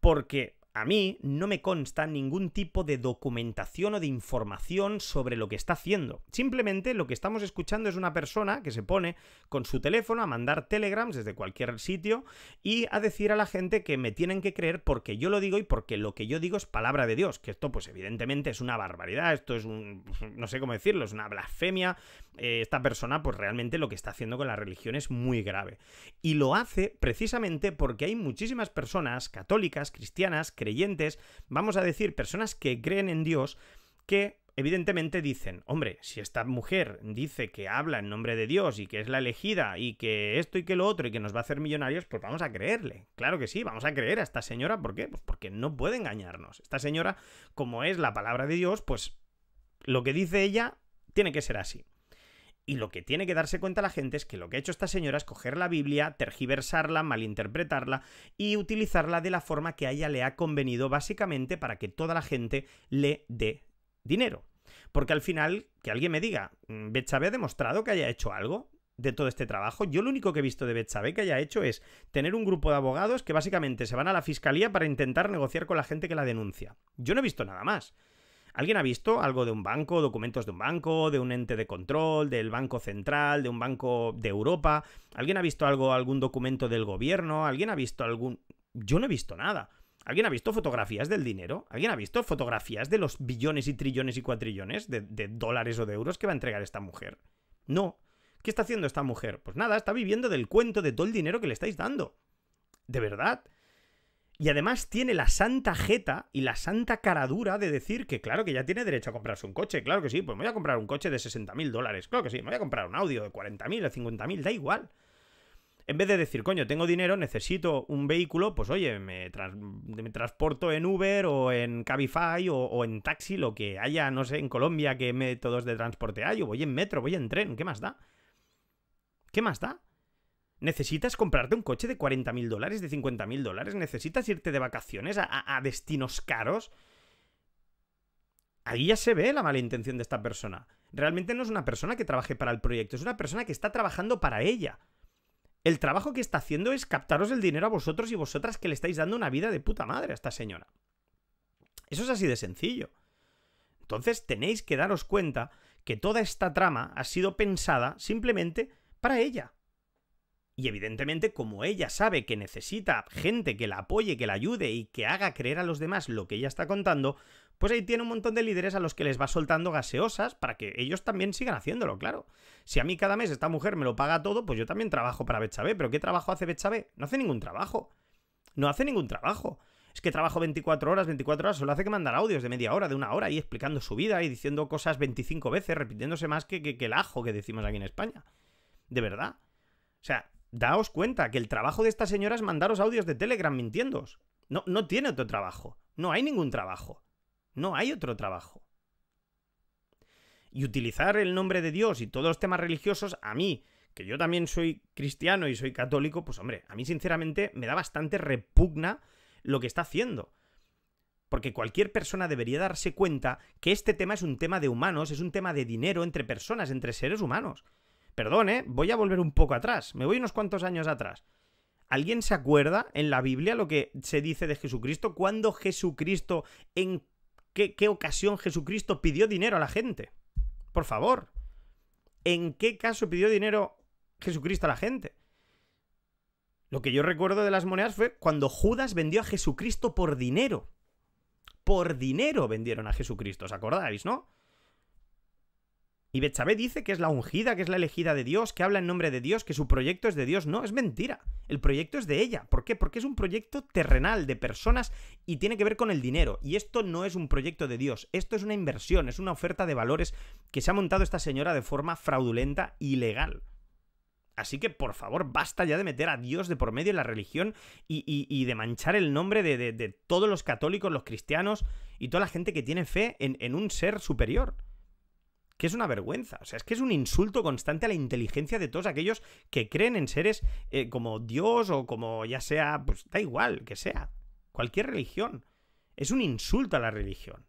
Porque a mí no me consta ningún tipo de documentación o de información sobre lo que está haciendo. Simplemente lo que estamos escuchando es una persona que se pone con su teléfono a mandar telegrams desde cualquier sitio y a decir a la gente que me tienen que creer porque yo lo digo y porque lo que yo digo es palabra de Dios. Que esto pues evidentemente es una barbaridad, esto es un... no sé cómo decirlo, es una blasfemia. Eh, esta persona pues realmente lo que está haciendo con la religión es muy grave. Y lo hace precisamente porque hay muchísimas personas católicas, cristianas, creyentes, vamos a decir personas que creen en Dios, que evidentemente dicen, hombre, si esta mujer dice que habla en nombre de Dios y que es la elegida y que esto y que lo otro y que nos va a hacer millonarios, pues vamos a creerle. Claro que sí, vamos a creer a esta señora. ¿Por qué? Pues porque no puede engañarnos. Esta señora, como es la palabra de Dios, pues lo que dice ella tiene que ser así. Y lo que tiene que darse cuenta la gente es que lo que ha hecho esta señora es coger la Biblia, tergiversarla, malinterpretarla y utilizarla de la forma que a ella le ha convenido básicamente para que toda la gente le dé dinero. Porque al final, que alguien me diga, mm, Betsabe ha demostrado que haya hecho algo de todo este trabajo. Yo lo único que he visto de Betsabe que haya hecho es tener un grupo de abogados que básicamente se van a la fiscalía para intentar negociar con la gente que la denuncia. Yo no he visto nada más. ¿Alguien ha visto algo de un banco, documentos de un banco, de un ente de control, del Banco Central, de un banco de Europa? ¿Alguien ha visto algo, algún documento del gobierno? ¿Alguien ha visto algún... Yo no he visto nada. ¿Alguien ha visto fotografías del dinero? ¿Alguien ha visto fotografías de los billones y trillones y cuatrillones de, de, dólares o de euros que va a entregar esta mujer? No. ¿Qué está haciendo esta mujer? Pues nada, está viviendo del cuento de todo el dinero que le estáis dando. De verdad. Y además tiene la santa jeta y la santa caradura de decir que, claro, que ya tiene derecho a comprarse un coche. Claro que sí, pues me voy a comprar un coche de 60.000 mil dólares. Claro que sí, me voy a comprar un audio de 40.000, mil o mil, da igual. En vez de decir, coño, tengo dinero, necesito un vehículo, pues oye, me, transporto en Uber o en Cabify o, o, en taxi, lo que haya, no sé, en Colombia, qué métodos de transporte hay, o voy en metro, voy en tren, ¿qué más da? ¿Qué más da? ¿Necesitas comprarte un coche de 40.000 dólares, de 50.000 dólares? ¿Necesitas irte de vacaciones a, a, destinos caros? Ahí ya se ve la mala intención de esta persona. Realmente no es una persona que trabaje para el proyecto, es una persona que está trabajando para ella. El trabajo que está haciendo es captaros el dinero a vosotros y vosotras que le estáis dando una vida de puta madre a esta señora. Eso es así de sencillo. Entonces tenéis que daros cuenta que toda esta trama ha sido pensada simplemente para ella y evidentemente, como ella sabe que necesita gente que la apoye, que la ayude y que haga creer a los demás lo que ella está contando, pues ahí tiene un montón de líderes a los que les va soltando gaseosas para que ellos también sigan haciéndolo, claro. Si a mí cada mes esta mujer me lo paga todo, pues yo también trabajo para Bechabé. ¿Pero qué trabajo hace Bechabé? No hace ningún trabajo. No hace ningún trabajo. Es que trabajo 24 horas, 24 horas, solo hace que mandar audios de media hora, de una hora, y explicando su vida y diciendo cosas 25 veces, repitiéndose más que el ajo que decimos aquí en España. De verdad. O sea, daos cuenta que el trabajo de esta señora es mandaros audios de Telegram mintiendos. No, no tiene otro trabajo. No hay ningún trabajo. No hay otro trabajo. Y utilizar el nombre de Dios y todos los temas religiosos, a mí, que yo también soy cristiano y soy católico, pues hombre, a mí sinceramente me da bastante repugna lo que está haciendo. Porque cualquier persona debería darse cuenta que este tema es un tema de humanos, es un tema de dinero entre personas, entre seres humanos. Perdón, ¿eh? Voy a volver un poco atrás. Me voy unos cuantos años atrás. ¿Alguien se acuerda en la Biblia lo que se dice de Jesucristo? ¿Cuándo Jesucristo, en qué, qué ocasión Jesucristo pidió dinero a la gente? Por favor. ¿En qué caso pidió dinero Jesucristo a la gente? Lo que yo recuerdo de las monedas fue cuando Judas vendió a Jesucristo por dinero. Por dinero vendieron a Jesucristo, ¿os acordáis, no? Y Bechabé dice que es la ungida, que es la elegida de Dios, que habla en nombre de Dios, que su proyecto es de Dios. No, es mentira. El proyecto es de ella. ¿Por qué? Porque es un proyecto terrenal de personas y tiene que ver con el dinero. Y esto no es un proyecto de Dios. Esto es una inversión, es una oferta de valores que se ha montado esta señora de forma fraudulenta y legal. Así que, por favor, basta ya de meter a Dios de por medio en la religión y, de manchar el nombre de, todos los católicos, los cristianos y toda la gente que tiene fe en un ser superior que es una vergüenza. O sea, es que es un insulto constante a la inteligencia de todos aquellos que creen en seres eh, como Dios o como ya sea, pues da igual, que sea. Cualquier religión. Es un insulto a la religión.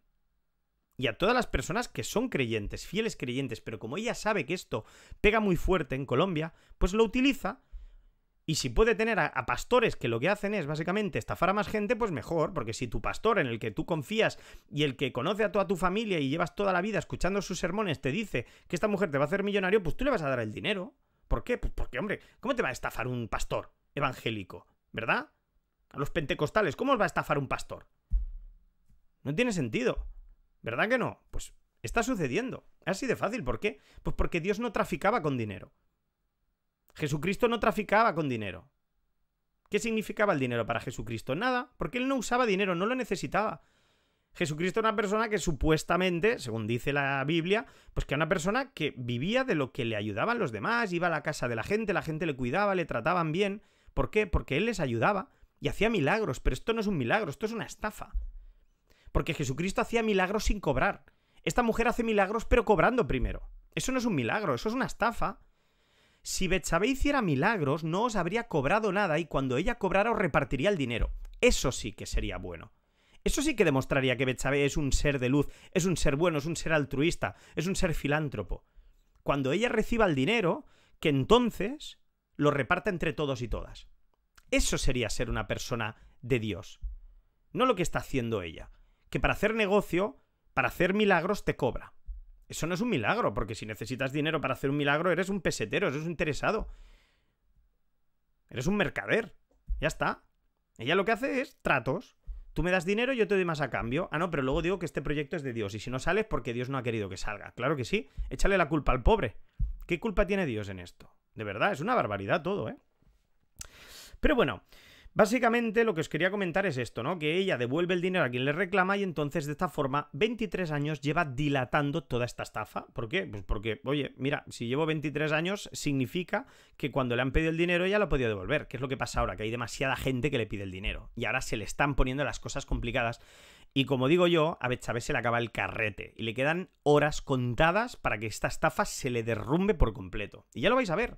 Y a todas las personas que son creyentes, fieles creyentes, pero como ella sabe que esto pega muy fuerte en Colombia, pues lo utiliza y si puede tener a, pastores que lo que hacen es básicamente estafar a más gente, pues mejor, porque si tu pastor en el que tú confías y el que conoce a toda tu familia y llevas toda la vida escuchando sus sermones te dice que esta mujer te va a hacer millonario, pues tú le vas a dar el dinero. ¿Por qué? Pues porque, hombre, ¿cómo te va a estafar un pastor evangélico? ¿Verdad? A los pentecostales, ¿cómo os va a estafar un pastor? No tiene sentido. ¿Verdad que no? Pues está sucediendo. Así de fácil, ¿por qué? Pues porque Dios no traficaba con dinero. Jesucristo no traficaba con dinero. ¿Qué significaba el dinero para Jesucristo? Nada, porque él no usaba dinero, no lo necesitaba. Jesucristo era una persona que supuestamente, según dice la Biblia, pues que era una persona que vivía de lo que le ayudaban los demás, iba a la casa de la gente, la gente le cuidaba, le trataban bien. ¿Por qué? Porque él les ayudaba y hacía milagros, pero esto no es un milagro, esto es una estafa. Porque Jesucristo hacía milagros sin cobrar. Esta mujer hace milagros pero cobrando primero. Eso no es un milagro, eso es una estafa. Si Betsabé hiciera milagros, no os habría cobrado nada y cuando ella cobrara os repartiría el dinero. Eso sí que sería bueno. Eso sí que demostraría que Bechabé es un ser de luz, es un ser bueno, es un ser altruista, es un ser filántropo. Cuando ella reciba el dinero, que entonces lo reparta entre todos y todas. Eso sería ser una persona de Dios. No lo que está haciendo ella, que para hacer negocio, para hacer milagros te cobra. Eso no es un milagro, porque si necesitas dinero para hacer un milagro, eres un pesetero, eres un interesado. Eres un mercader. Ya está. Ella lo que hace es tratos. Tú me das dinero, yo te doy más a cambio. Ah, no, pero luego digo que este proyecto es de Dios. Y si no sales, porque Dios no ha querido que salga. Claro que sí. Échale la culpa al pobre. ¿Qué culpa tiene Dios en esto? De verdad, es una barbaridad todo, ¿eh? Pero bueno, Básicamente lo que os quería comentar es esto, ¿no? Que ella devuelve el dinero a quien le reclama y entonces de esta forma 23 años lleva dilatando toda esta estafa. ¿Por qué? Pues porque, oye, mira, si llevo 23 años significa que cuando le han pedido el dinero ya lo ha podido devolver, que es lo que pasa ahora, que hay demasiada gente que le pide el dinero y ahora se le están poniendo las cosas complicadas y como digo yo, a Chávez se le acaba el carrete y le quedan horas contadas para que esta estafa se le derrumbe por completo. Y ya lo vais a ver.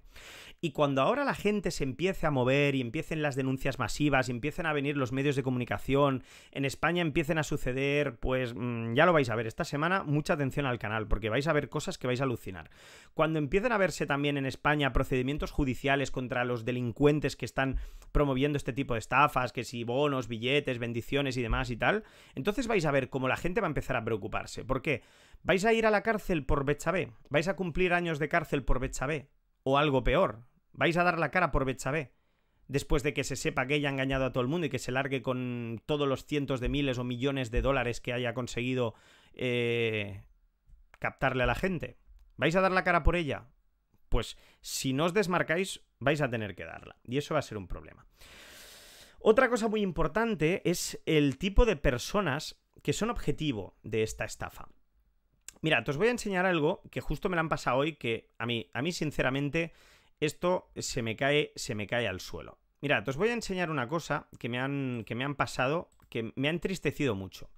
Y cuando ahora la gente se empiece a mover y empiecen las denuncias masivas, y empiecen a venir los medios de comunicación, en España empiecen a suceder, pues mm, ya lo vais a ver. Esta semana mucha atención al canal porque vais a ver cosas que vais a alucinar. Cuando empiecen a verse también en España procedimientos judiciales contra los delincuentes que están promoviendo este tipo de estafas, que si bonos, billetes, bendiciones y demás y tal, entonces vais a ver cómo la gente va a empezar a preocuparse. ¿Por qué? ¿Vais a ir a la cárcel por Bechabé? ¿Vais a cumplir años de cárcel por Bechabé? ¿O algo peor? ¿Vais a dar la cara por Bechabé? Después de que se sepa que ella ha engañado a todo el mundo y que se largue con todos los cientos de miles o millones de dólares que haya conseguido eh, captarle a la gente. ¿Vais a dar la cara por ella? Pues si no os desmarcáis, vais a tener que darla. Y eso va a ser un problema. Otra cosa muy importante es el tipo de personas que son objetivo de esta estafa. Mira, te os voy a enseñar algo que justo me la han pasado hoy que a mí, a mí sinceramente, esto se me cae, se me cae al suelo. Mira, te os voy a enseñar una cosa que me han, que me han pasado, que me ha entristecido mucho.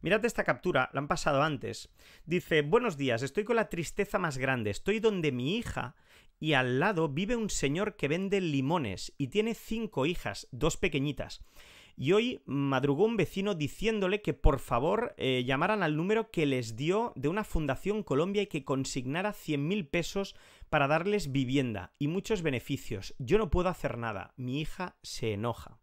Mirad esta captura, la han pasado antes. Dice, buenos días, estoy con la tristeza más grande, estoy donde mi hija y al lado vive un señor que vende limones y tiene cinco hijas, dos pequeñitas. Y hoy madrugó un vecino diciéndole que por favor eh, llamaran al número que les dio de una fundación Colombia y que consignara mil pesos para darles vivienda y muchos beneficios. Yo no puedo hacer nada. Mi hija se enoja.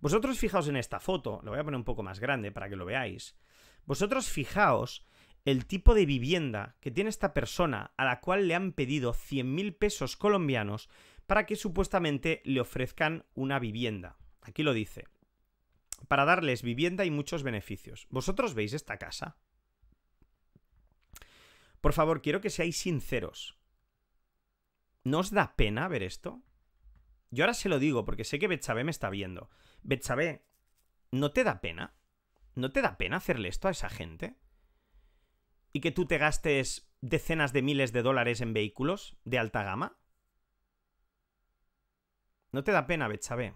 Vosotros fijaos en esta foto, la voy a poner un poco más grande para que lo veáis. Vosotros fijaos el tipo de vivienda que tiene esta persona a la cual le han pedido 100.000 pesos colombianos para que supuestamente le ofrezcan una vivienda. Aquí lo dice. Para darles vivienda y muchos beneficios. ¿Vosotros veis esta casa? Por favor, quiero que seáis sinceros. ¿No os da pena ver esto? Yo ahora se lo digo porque sé que Betsabe me está viendo. Betsabe, ¿no te da pena? ¿No te da pena hacerle esto a esa gente? y que tú te gastes decenas de miles de dólares en vehículos de alta gama? No te da pena, Betsabe.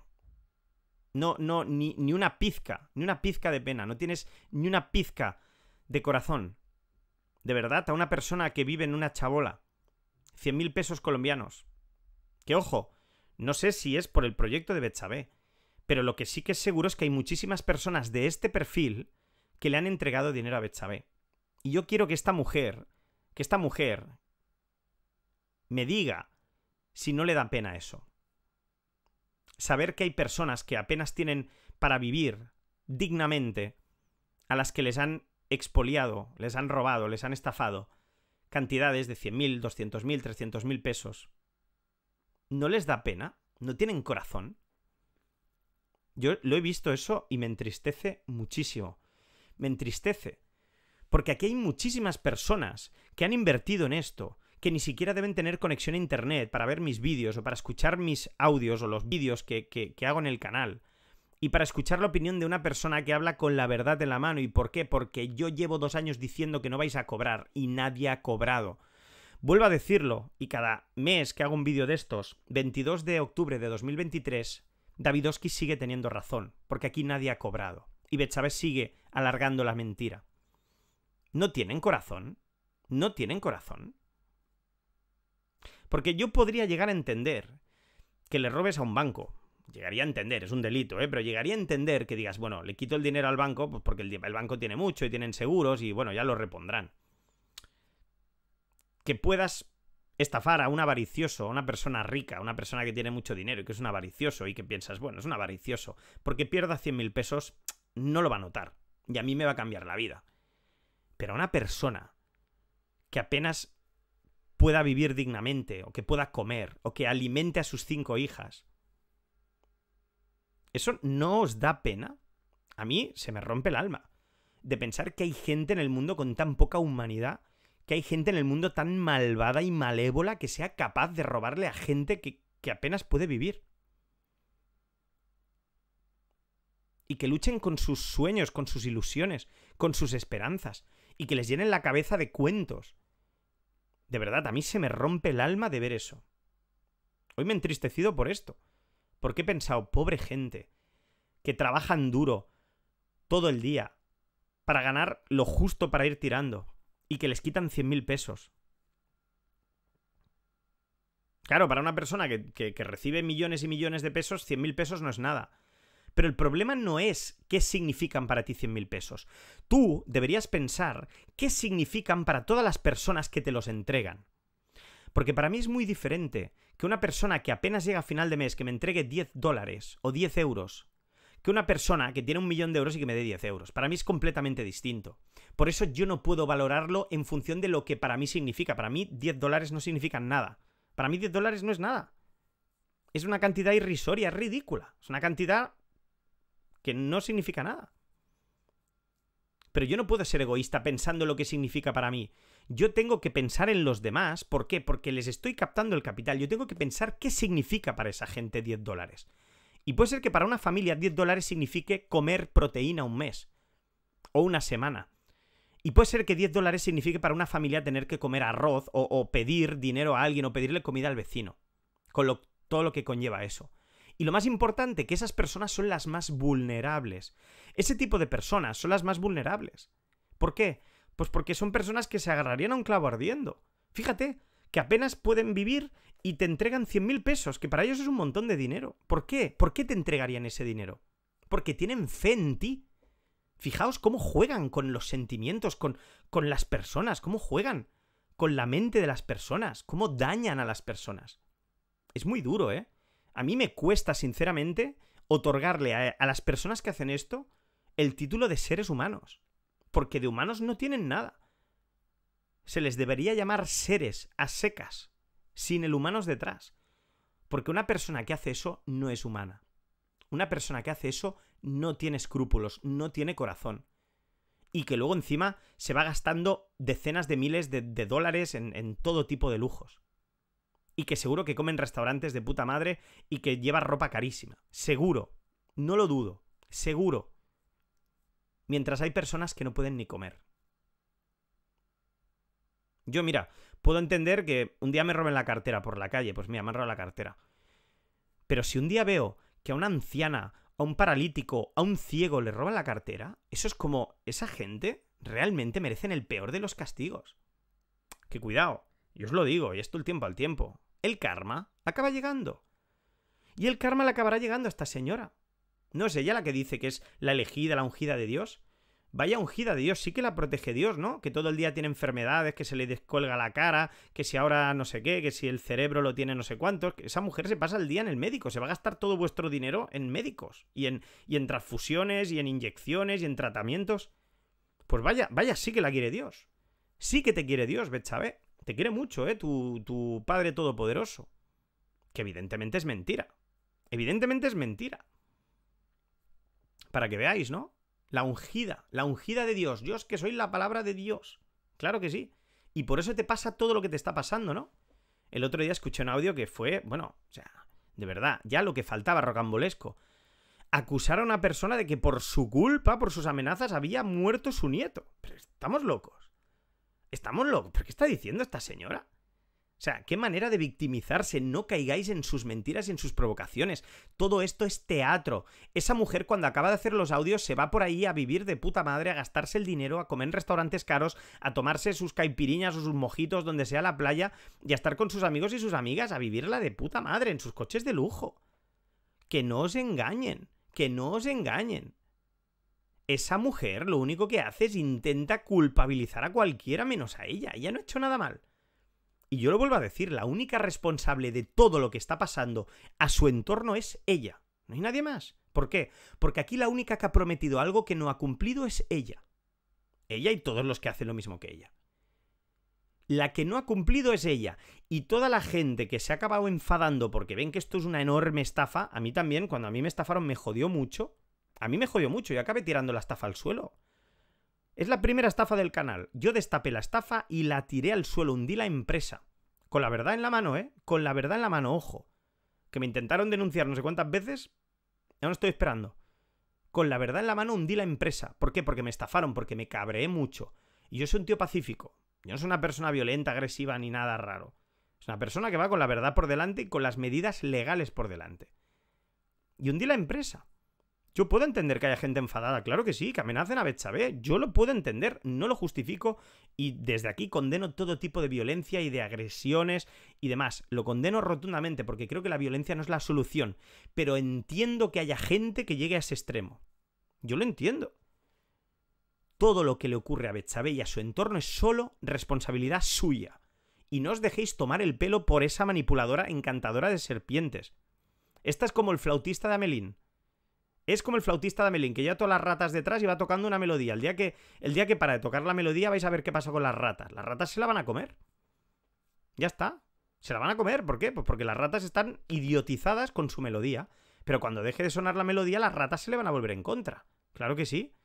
No, no, ni, ni una pizca, ni una pizca de pena. No tienes ni una pizca de corazón. De verdad, a una persona que vive en una chabola. 100 mil pesos colombianos. Que ojo, no sé si es por el proyecto de Betsabe, pero lo que sí que es seguro es que hay muchísimas personas de este perfil que le han entregado dinero a Betsabe. Y yo quiero que esta mujer, que esta mujer me diga si no le da pena eso. Saber que hay personas que apenas tienen para vivir dignamente, a las que les han expoliado, les han robado, les han estafado cantidades de 100.000, 200.000, 300.000 pesos. ¿No les da pena? ¿No tienen corazón? Yo lo he visto eso y me entristece muchísimo. Me entristece porque aquí hay muchísimas personas que han invertido en esto, que ni siquiera deben tener conexión a Internet para ver mis vídeos o para escuchar mis audios o los vídeos que, hago en el canal. Y para escuchar la opinión de una persona que habla con la verdad en la mano. ¿Y por qué? Porque yo llevo dos años diciendo que no vais a cobrar y nadie ha cobrado. Vuelvo a decirlo, y cada mes que hago un vídeo de estos, 22 de octubre de 2023, Davidovsky sigue teniendo razón, porque aquí nadie ha cobrado. Y Bechávez sigue alargando la mentira no tienen corazón. No tienen corazón. Porque yo podría llegar a entender que le robes a un banco. Llegaría a entender, es un delito, ¿eh? pero llegaría a entender que digas, bueno, le quito el dinero al banco pues porque el, banco tiene mucho y tienen seguros y bueno, ya lo repondrán. Que puedas estafar a un avaricioso, a una persona rica, a una persona que tiene mucho dinero y que es un avaricioso y que piensas, bueno, es un avaricioso, porque pierda 100 mil pesos, no lo va a notar y a mí me va a cambiar la vida. Pero a una persona que apenas pueda vivir dignamente, o que pueda comer, o que alimente a sus cinco hijas. ¿Eso no os da pena? A mí se me rompe el alma de pensar que hay gente en el mundo con tan poca humanidad, que hay gente en el mundo tan malvada y malévola que sea capaz de robarle a gente que, que apenas puede vivir. Y que luchen con sus sueños, con sus ilusiones, con sus esperanzas, y que les llenen la cabeza de cuentos. De verdad, a mí se me rompe el alma de ver eso. Hoy me he entristecido por esto. Porque he pensado, pobre gente, que trabajan duro todo el día para ganar lo justo para ir tirando y que les quitan mil pesos. Claro, para una persona que, recibe millones y millones de pesos, mil pesos no es nada. Pero el problema no es qué significan para ti mil pesos. Tú deberías pensar qué significan para todas las personas que te los entregan. Porque para mí es muy diferente que una persona que apenas llega a final de mes que me entregue 10 dólares o 10 euros que una persona que tiene un millón de euros y que me dé 10 euros. Para mí es completamente distinto. Por eso yo no puedo valorarlo en función de lo que para mí significa. Para mí 10 dólares no significan nada. Para mí 10 dólares no es nada. Es una cantidad irrisoria, es ridícula. Es una cantidad que no significa nada. Pero yo no puedo ser egoísta pensando lo que significa para mí. Yo tengo que pensar en los demás. ¿Por qué? Porque les estoy captando el capital. Yo tengo que pensar qué significa para esa gente 10 dólares. Y puede ser que para una familia 10 dólares signifique comer proteína un mes o una semana. Y puede ser que 10 dólares signifique para una familia tener que comer arroz o, pedir dinero a alguien o pedirle comida al vecino. Con todo lo que conlleva eso. Y lo más importante, que esas personas son las más vulnerables. Ese tipo de personas son las más vulnerables. ¿Por qué? Pues porque son personas que se agarrarían a un clavo ardiendo. Fíjate, que apenas pueden vivir y te entregan mil pesos, que para ellos es un montón de dinero. ¿Por qué? ¿Por qué te entregarían ese dinero? Porque tienen fe en ti. Fijaos cómo juegan con los sentimientos, con, con las personas, cómo juegan con la mente de las personas, cómo dañan a las personas. Es muy duro, ¿eh? a mí me cuesta, sinceramente, otorgarle a, las personas que hacen esto el título de seres humanos. Porque de humanos no tienen nada. Se les debería llamar seres a secas, sin el humanos detrás. Porque una persona que hace eso no es humana. Una persona que hace eso no tiene escrúpulos, no tiene corazón. Y que luego encima se va gastando decenas de miles de, dólares en todo tipo de lujos y que seguro que comen restaurantes de puta madre y que lleva ropa carísima. Seguro. No lo dudo. Seguro. Mientras hay personas que no pueden ni comer. Yo, mira, puedo entender que un día me roben la cartera por la calle. Pues mira, me han robado la cartera. Pero si un día veo que a una anciana, a un paralítico, a un ciego le roban la cartera, eso es como, esa gente realmente merecen el peor de los castigos. Que cuidado, yo os lo digo, y esto el tiempo al tiempo. El karma acaba llegando. Y el karma le acabará llegando a esta señora. No es ella la que dice que es la elegida, la ungida de Dios. Vaya ungida de Dios, sí que la protege Dios, ¿no? Que todo el día tiene enfermedades, que se le descolga la cara, que si ahora no sé qué, que si el cerebro lo tiene no sé cuántos. Esa mujer se pasa el día en el médico, se va a gastar todo vuestro dinero en médicos y en, y en transfusiones y en inyecciones y en tratamientos. Pues vaya, vaya, sí que la quiere Dios. Sí que te quiere Dios, Betsabe. Te quiere mucho, ¿eh? Tu, tu padre todopoderoso. Que evidentemente es mentira. Evidentemente es mentira. Para que veáis, ¿no? La ungida, la ungida de Dios. Dios que soy la palabra de Dios. Claro que sí. Y por eso te pasa todo lo que te está pasando, ¿no? El otro día escuché un audio que fue, bueno, o sea, de verdad, ya lo que faltaba rocambolesco. Acusar a una persona de que por su culpa, por sus amenazas, había muerto su nieto. Pero estamos locos. ¿Estamos locos? ¿Pero qué está diciendo esta señora? O sea, qué manera de victimizarse, no caigáis en sus mentiras y en sus provocaciones. Todo esto es teatro. Esa mujer cuando acaba de hacer los audios se va por ahí a vivir de puta madre, a gastarse el dinero, a comer en restaurantes caros, a tomarse sus caipiriñas o sus mojitos donde sea la playa y a estar con sus amigos y sus amigas, a vivirla de puta madre en sus coches de lujo. Que no os engañen, que no os engañen esa mujer lo único que hace es intenta culpabilizar a cualquiera menos a ella. Ella no ha hecho nada mal. Y yo lo vuelvo a decir, la única responsable de todo lo que está pasando a su entorno es ella. No hay nadie más. ¿Por qué? Porque aquí la única que ha prometido algo que no ha cumplido es ella. Ella y todos los que hacen lo mismo que ella. La que no ha cumplido es ella. Y toda la gente que se ha acabado enfadando porque ven que esto es una enorme estafa, a mí también, cuando a mí me estafaron me jodió mucho, a mí me jodió mucho, y acabé tirando la estafa al suelo. Es la primera estafa del canal. Yo destapé la estafa y la tiré al suelo, hundí la empresa. Con la verdad en la mano, ¿eh? Con la verdad en la mano, ojo. Que me intentaron denunciar no sé cuántas veces. Ya no estoy esperando. Con la verdad en la mano hundí la empresa. ¿Por qué? Porque me estafaron, porque me cabreé mucho. Y yo soy un tío pacífico. Yo no soy una persona violenta, agresiva ni nada raro. Es una persona que va con la verdad por delante y con las medidas legales por delante. Y hundí la empresa. Yo puedo entender que haya gente enfadada, claro que sí, que amenacen a Bechabé. yo lo puedo entender, no lo justifico y desde aquí condeno todo tipo de violencia y de agresiones y demás. Lo condeno rotundamente porque creo que la violencia no es la solución, pero entiendo que haya gente que llegue a ese extremo. Yo lo entiendo. Todo lo que le ocurre a Bechabé y a su entorno es solo responsabilidad suya. Y no os dejéis tomar el pelo por esa manipuladora encantadora de serpientes. Esta es como el flautista de Amelín. Es como el flautista de Melin, que lleva todas las ratas detrás y va tocando una melodía. El día, que, el día que para de tocar la melodía vais a ver qué pasa con las ratas. Las ratas se la van a comer. Ya está. Se la van a comer. ¿Por qué? Pues porque las ratas están idiotizadas con su melodía. Pero cuando deje de sonar la melodía, las ratas se le van a volver en contra. Claro que sí.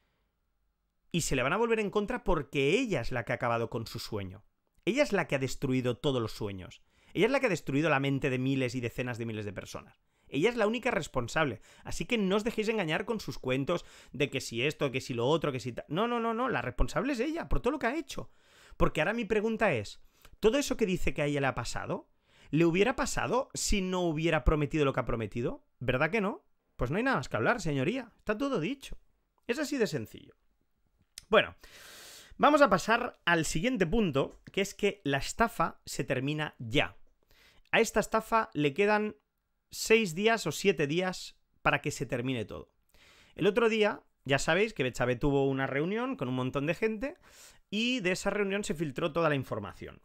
Y se le van a volver en contra porque ella es la que ha acabado con su sueño. Ella es la que ha destruido todos los sueños. Ella es la que ha destruido la mente de miles y decenas de miles de personas. Ella es la única responsable. Así que no os dejéis engañar con sus cuentos de que si esto, que si lo otro, que si... No, no, no, no. La responsable es ella por todo lo que ha hecho. Porque ahora mi pregunta es, ¿todo eso que dice que a ella le ha pasado, le hubiera pasado si no hubiera prometido lo que ha prometido? ¿Verdad que no? Pues no hay nada más que hablar, señoría. Está todo dicho. Es así de sencillo. Bueno, vamos a pasar al siguiente punto, que es que la estafa se termina ya. A esta estafa le quedan seis días o siete días para que se termine todo. El otro día, ya sabéis que Bechabe tuvo una reunión con un montón de gente y de esa reunión se filtró toda la información.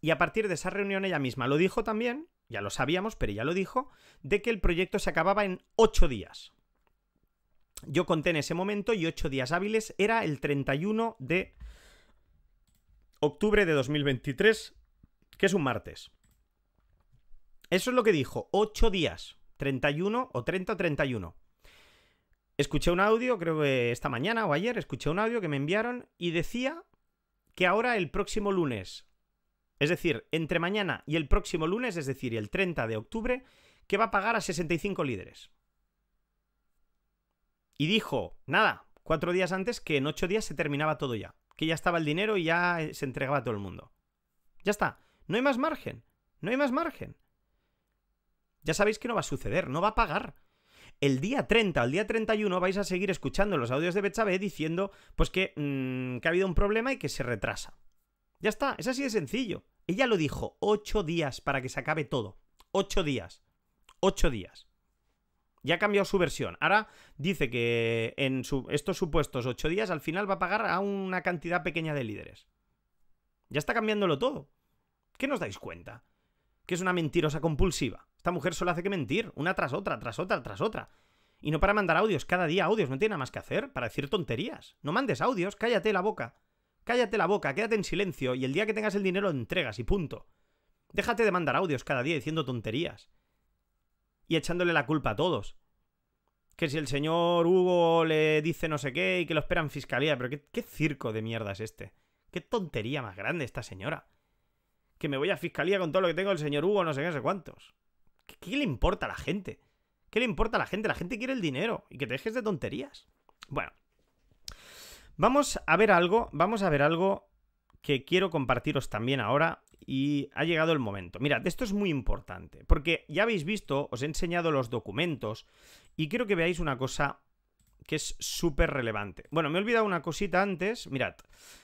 Y a partir de esa reunión ella misma lo dijo también, ya lo sabíamos, pero ella lo dijo, de que el proyecto se acababa en ocho días. Yo conté en ese momento y ocho días hábiles era el 31 de octubre de 2023, que es un martes. Eso es lo que dijo, 8 días, 31 o 30 31. Escuché un audio, creo que esta mañana o ayer, escuché un audio que me enviaron y decía que ahora el próximo lunes, es decir, entre mañana y el próximo lunes, es decir, el 30 de octubre, que va a pagar a 65 líderes. Y dijo, nada, cuatro días antes que en ocho días se terminaba todo ya, que ya estaba el dinero y ya se entregaba a todo el mundo. Ya está, no hay más margen, no hay más margen. Ya sabéis que no va a suceder, no va a pagar. El día 30 el día 31 vais a seguir escuchando los audios de Bechabé diciendo pues mm, que, ha habido un problema y que se retrasa. Ya está, es así de sencillo. Ella lo dijo, ocho días para que se acabe todo. Ocho días. Ocho días. Ya ha cambiado su versión. Ahora dice que en estos supuestos ocho días al final va a pagar a una cantidad pequeña de líderes. Ya está cambiándolo todo. ¿Qué nos dais cuenta? Que es una mentirosa compulsiva. Esta mujer solo hace que mentir, una tras otra, tras otra, tras otra. Y no para mandar audios, cada día audios, no tiene nada más que hacer para decir tonterías. No mandes audios, cállate la boca. Cállate la boca, quédate en silencio y el día que tengas el dinero entregas y punto. Déjate de mandar audios cada día diciendo tonterías. Y echándole la culpa a todos. Que si el señor Hugo le dice no sé qué y que lo esperan fiscalía, pero qué, circo de mierda es este. Qué tontería más grande esta señora. Que me voy a fiscalía con todo lo que tengo el señor Hugo, no sé qué, no sé cuántos. ¿Qué, le importa a la gente? ¿Qué le importa a la gente? La gente quiere el dinero y que te dejes de tonterías. Bueno, vamos a ver algo, vamos a ver algo que quiero compartiros también ahora y ha llegado el momento. Mirad, esto es muy importante porque ya habéis visto, os he enseñado los documentos y quiero que veáis una cosa que es súper relevante. Bueno, me he olvidado una cosita antes, mirad,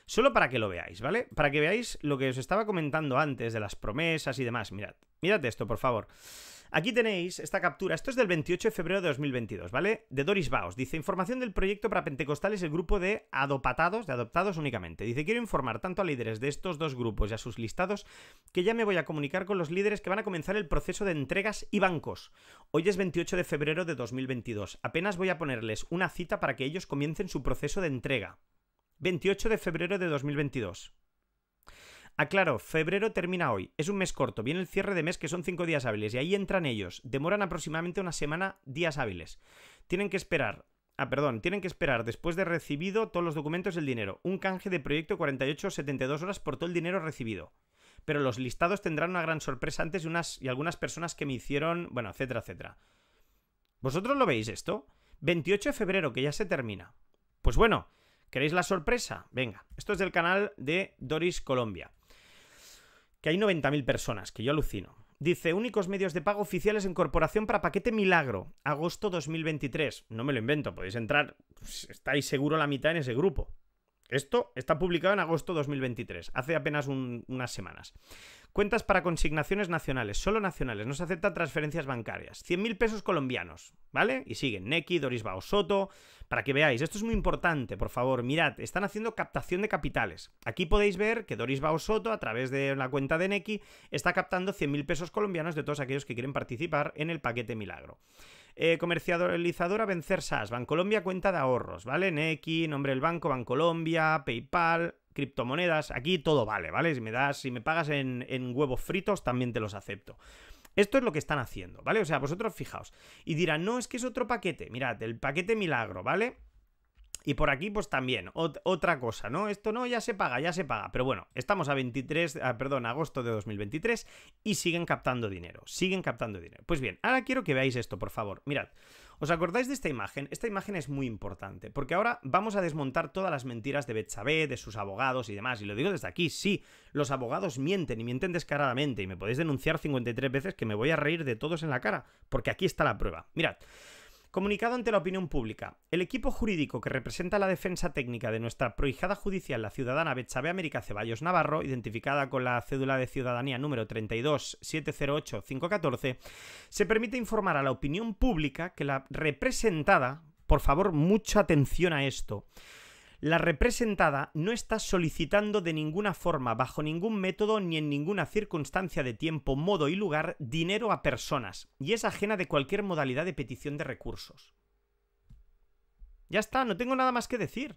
solo para que lo veáis, ¿vale? Para que veáis lo que os estaba comentando antes de las promesas y demás, mirad, mirad esto, por favor. Aquí tenéis esta captura. Esto es del 28 de febrero de 2022, ¿vale? De Doris Baos. Dice, información del proyecto para pentecostales, el grupo de adopatados, de adoptados únicamente. Dice, quiero informar tanto a líderes de estos dos grupos y a sus listados que ya me voy a comunicar con los líderes que van a comenzar el proceso de entregas y bancos. Hoy es 28 de febrero de 2022. Apenas voy a ponerles una cita para que ellos comiencen su proceso de entrega. 28 de febrero de 2022. Aclaro, ah, febrero termina hoy. Es un mes corto. Viene el cierre de mes que son cinco días hábiles y ahí entran ellos. Demoran aproximadamente una semana días hábiles. Tienen que esperar Ah, perdón, tienen que esperar después de recibido todos los documentos y el dinero. Un canje de proyecto 48 72 horas por todo el dinero recibido. Pero los listados tendrán una gran sorpresa antes unas, y algunas personas que me hicieron, bueno, etcétera, etcétera. ¿Vosotros lo veis esto? 28 de febrero, que ya se termina. Pues bueno, ¿queréis la sorpresa? Venga, esto es del canal de Doris Colombia que hay 90.000 personas, que yo alucino. Dice, únicos medios de pago oficiales en corporación para paquete milagro, agosto 2023. No me lo invento, podéis entrar, pues, estáis seguro la mitad en ese grupo. Esto está publicado en agosto de 2023, hace apenas unas semanas. Cuentas para consignaciones nacionales, solo nacionales, no se aceptan transferencias bancarias. 100.000 pesos colombianos, ¿vale? Y siguen Neki, Doris Soto, para que veáis. Esto es muy importante, por favor, mirad, están haciendo captación de capitales. Aquí podéis ver que Doris Soto, a través de la cuenta de Neki, está captando 100.000 pesos colombianos de todos aquellos que quieren participar en el paquete milagro. Eh, comercializadora vencer SAS. Bancolombia cuenta de ahorros, ¿vale? Neki, nombre del banco, Bancolombia, PayPal, criptomonedas. Aquí todo vale, ¿vale? Si me das, si me pagas en, en huevos fritos, también te los acepto. Esto es lo que están haciendo, ¿vale? O sea, vosotros fijaos. Y dirán, no, es que es otro paquete. Mirad, el paquete milagro, ¿vale? Y por aquí, pues también, otra cosa, ¿no? Esto no, ya se paga, ya se paga. Pero bueno, estamos a 23, ah, perdón, agosto de 2023 y siguen captando dinero, siguen captando dinero. Pues bien, ahora quiero que veáis esto, por favor. Mirad, ¿os acordáis de esta imagen? Esta imagen es muy importante, porque ahora vamos a desmontar todas las mentiras de Betchabé, de sus abogados y demás. Y lo digo desde aquí, sí, los abogados mienten y mienten descaradamente y me podéis denunciar 53 veces que me voy a reír de todos en la cara, porque aquí está la prueba. Mirad. Comunicado ante la opinión pública. El equipo jurídico que representa la defensa técnica de nuestra prohijada judicial, la ciudadana Betsabe América Ceballos Navarro, identificada con la cédula de ciudadanía número 32708514, se permite informar a la opinión pública que la representada, por favor, mucha atención a esto, la representada no está solicitando de ninguna forma, bajo ningún método ni en ninguna circunstancia de tiempo, modo y lugar dinero a personas, y es ajena de cualquier modalidad de petición de recursos. Ya está, no tengo nada más que decir.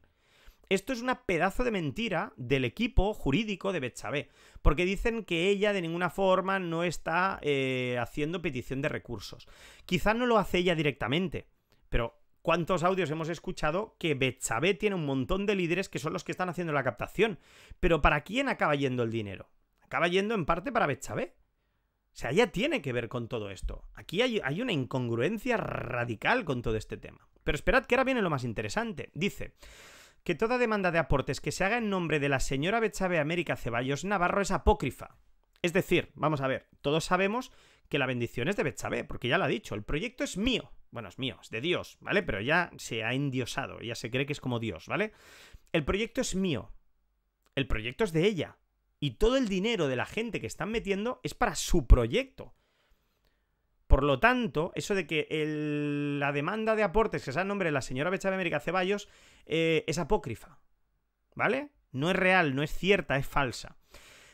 Esto es una pedazo de mentira del equipo jurídico de Bechabé. porque dicen que ella de ninguna forma no está eh, haciendo petición de recursos. Quizá no lo hace ella directamente, pero ¿Cuántos audios hemos escuchado que Betsabe tiene un montón de líderes que son los que están haciendo la captación? Pero ¿para quién acaba yendo el dinero? Acaba yendo en parte para Betsabe. O sea, ya tiene que ver con todo esto. Aquí hay, una incongruencia radical con todo este tema. Pero esperad que ahora viene lo más interesante. Dice que toda demanda de aportes que se haga en nombre de la señora Betsabe América Ceballos Navarro es apócrifa. Es decir, vamos a ver, todos sabemos que la bendición es de Betsabe, porque ya lo ha dicho, el proyecto es mío, bueno, es mío, es de Dios, ¿vale? Pero ya se ha endiosado, ya se cree que es como Dios, ¿vale? El proyecto es mío. El proyecto es de ella. Y todo el dinero de la gente que están metiendo es para su proyecto. Por lo tanto, eso de que la demanda de aportes que sea el nombre de la señora Bechave América Ceballos eh, es apócrifa. ¿Vale? No es real, no es cierta, es falsa.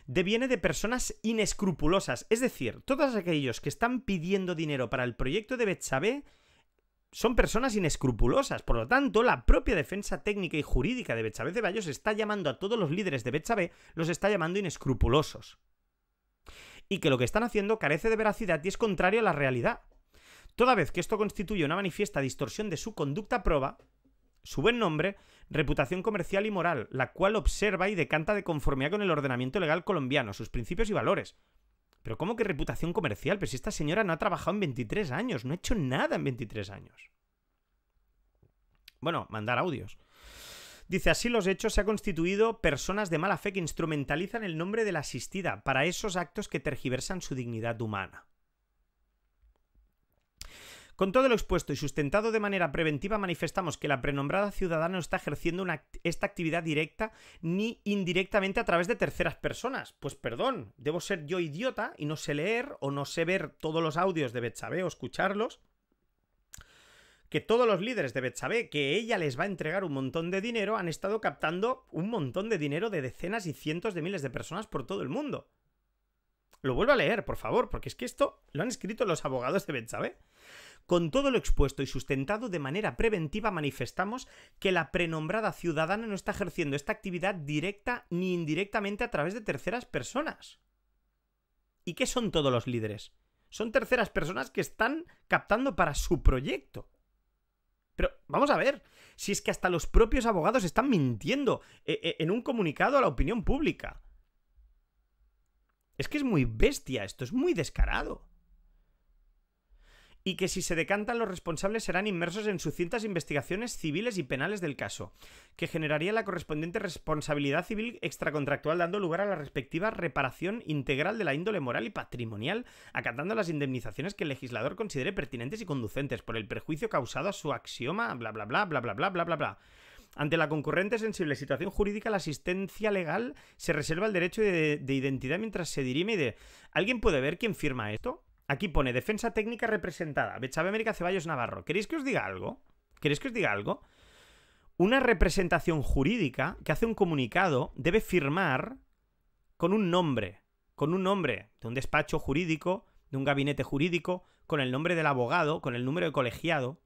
Deviene de personas inescrupulosas. Es decir, todos aquellos que están pidiendo dinero para el proyecto de Betsabe son personas inescrupulosas. Por lo tanto, la propia defensa técnica y jurídica de Bechabé Ceballos está llamando a todos los líderes de Bechabé, los está llamando inescrupulosos. Y que lo que están haciendo carece de veracidad y es contrario a la realidad. Toda vez que esto constituye una manifiesta distorsión de su conducta proba, su buen nombre, reputación comercial y moral, la cual observa y decanta de conformidad con el ordenamiento legal colombiano, sus principios y valores. Pero ¿cómo que reputación comercial? Pero si esta señora no ha trabajado en 23 años, no ha hecho nada en 23 años. Bueno, mandar audios. Dice, así los hechos se han constituido personas de mala fe que instrumentalizan el nombre de la asistida para esos actos que tergiversan su dignidad humana. Con todo lo expuesto y sustentado de manera preventiva, manifestamos que la prenombrada ciudadana no está ejerciendo esta actividad directa ni indirectamente a través de terceras personas. Pues perdón, debo ser yo idiota y no sé leer o no sé ver todos los audios de Betsabe o escucharlos que todos los líderes de Betsabe, que ella les va a entregar un montón de dinero, han estado captando un montón de dinero de decenas y cientos de miles de personas por todo el mundo. Lo vuelvo a leer, por favor, porque es que esto lo han escrito los abogados de Betsabe. Con todo lo expuesto y sustentado de manera preventiva manifestamos que la prenombrada ciudadana no está ejerciendo esta actividad directa ni indirectamente a través de terceras personas. ¿Y qué son todos los líderes? Son terceras personas que están captando para su proyecto. Pero vamos a ver, si es que hasta los propios abogados están mintiendo eh, eh, en un comunicado a la opinión pública. Es que es muy bestia esto, es muy descarado y que si se decantan los responsables serán inmersos en sucintas investigaciones civiles y penales del caso, que generaría la correspondiente responsabilidad civil extracontractual dando lugar a la respectiva reparación integral de la índole moral y patrimonial, acatando las indemnizaciones que el legislador considere pertinentes y conducentes por el perjuicio causado a su axioma, bla bla bla bla bla bla bla bla bla. Ante la concurrente sensible situación jurídica, la asistencia legal se reserva el derecho de, identidad mientras se dirime y de ¿alguien puede ver quién firma esto? Aquí pone defensa técnica representada. Bechave América Ceballos Navarro. ¿Queréis que os diga algo? ¿Queréis que os diga algo? Una representación jurídica que hace un comunicado debe firmar con un nombre. Con un nombre de un despacho jurídico, de un gabinete jurídico, con el nombre del abogado, con el número de colegiado.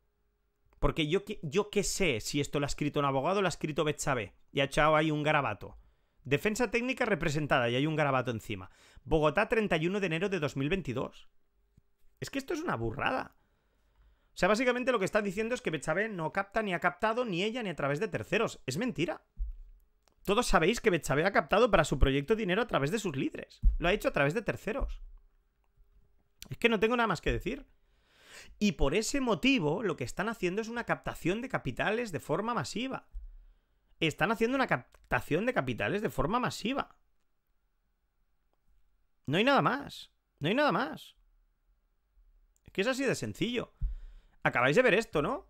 Porque yo, yo qué sé si esto lo ha escrito un abogado o lo ha escrito Betsabe. Y ha echado ahí un garabato. Defensa técnica representada y hay un garabato encima. Bogotá, 31 de enero de 2022. Es que esto es una burrada. O sea, básicamente lo que está diciendo es que Bechabé no capta ni ha captado ni ella ni a través de terceros. Es mentira. Todos sabéis que Bechabé ha captado para su proyecto dinero a través de sus líderes. Lo ha hecho a través de terceros. Es que no tengo nada más que decir. Y por ese motivo lo que están haciendo es una captación de capitales de forma masiva. Están haciendo una captación de capitales de forma masiva. No hay nada más. No hay nada más que es así de sencillo. Acabáis de ver esto, ¿no?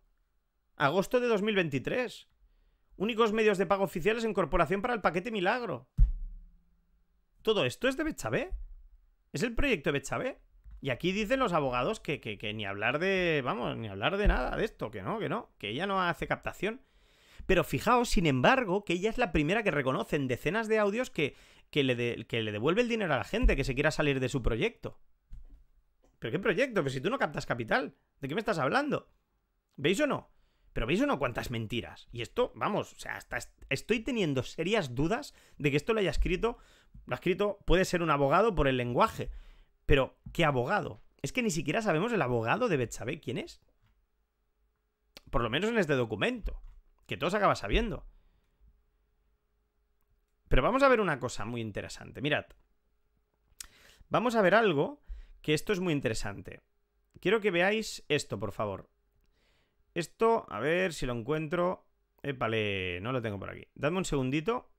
Agosto de 2023. Únicos medios de pago oficiales en corporación para el paquete milagro. Todo esto es de Bechabé. Es el proyecto de Bechabé. Y aquí dicen los abogados que, ni hablar de. Vamos, ni hablar de nada de esto, que no, que no, que ella no hace captación. Pero fijaos, sin embargo, que ella es la primera que en decenas de audios que, que le, que le devuelve el dinero a la gente que se quiera salir de su proyecto. ¿Pero qué proyecto? Pero si tú no captas capital, ¿de qué me estás hablando? ¿Veis o no? Pero veis o no cuántas mentiras. Y esto, vamos, o sea, hasta estoy teniendo serias dudas de que esto lo haya escrito. Lo ha escrito, puede ser un abogado por el lenguaje. Pero, ¿qué abogado? Es que ni siquiera sabemos el abogado de Betsabe quién es. Por lo menos en este documento, que todos acaba sabiendo. Pero vamos a ver una cosa muy interesante. Mirad. Vamos a ver algo que esto es muy interesante. Quiero que veáis esto, por favor. Esto, a ver si lo encuentro. vale no lo tengo por aquí. Dadme un segundito.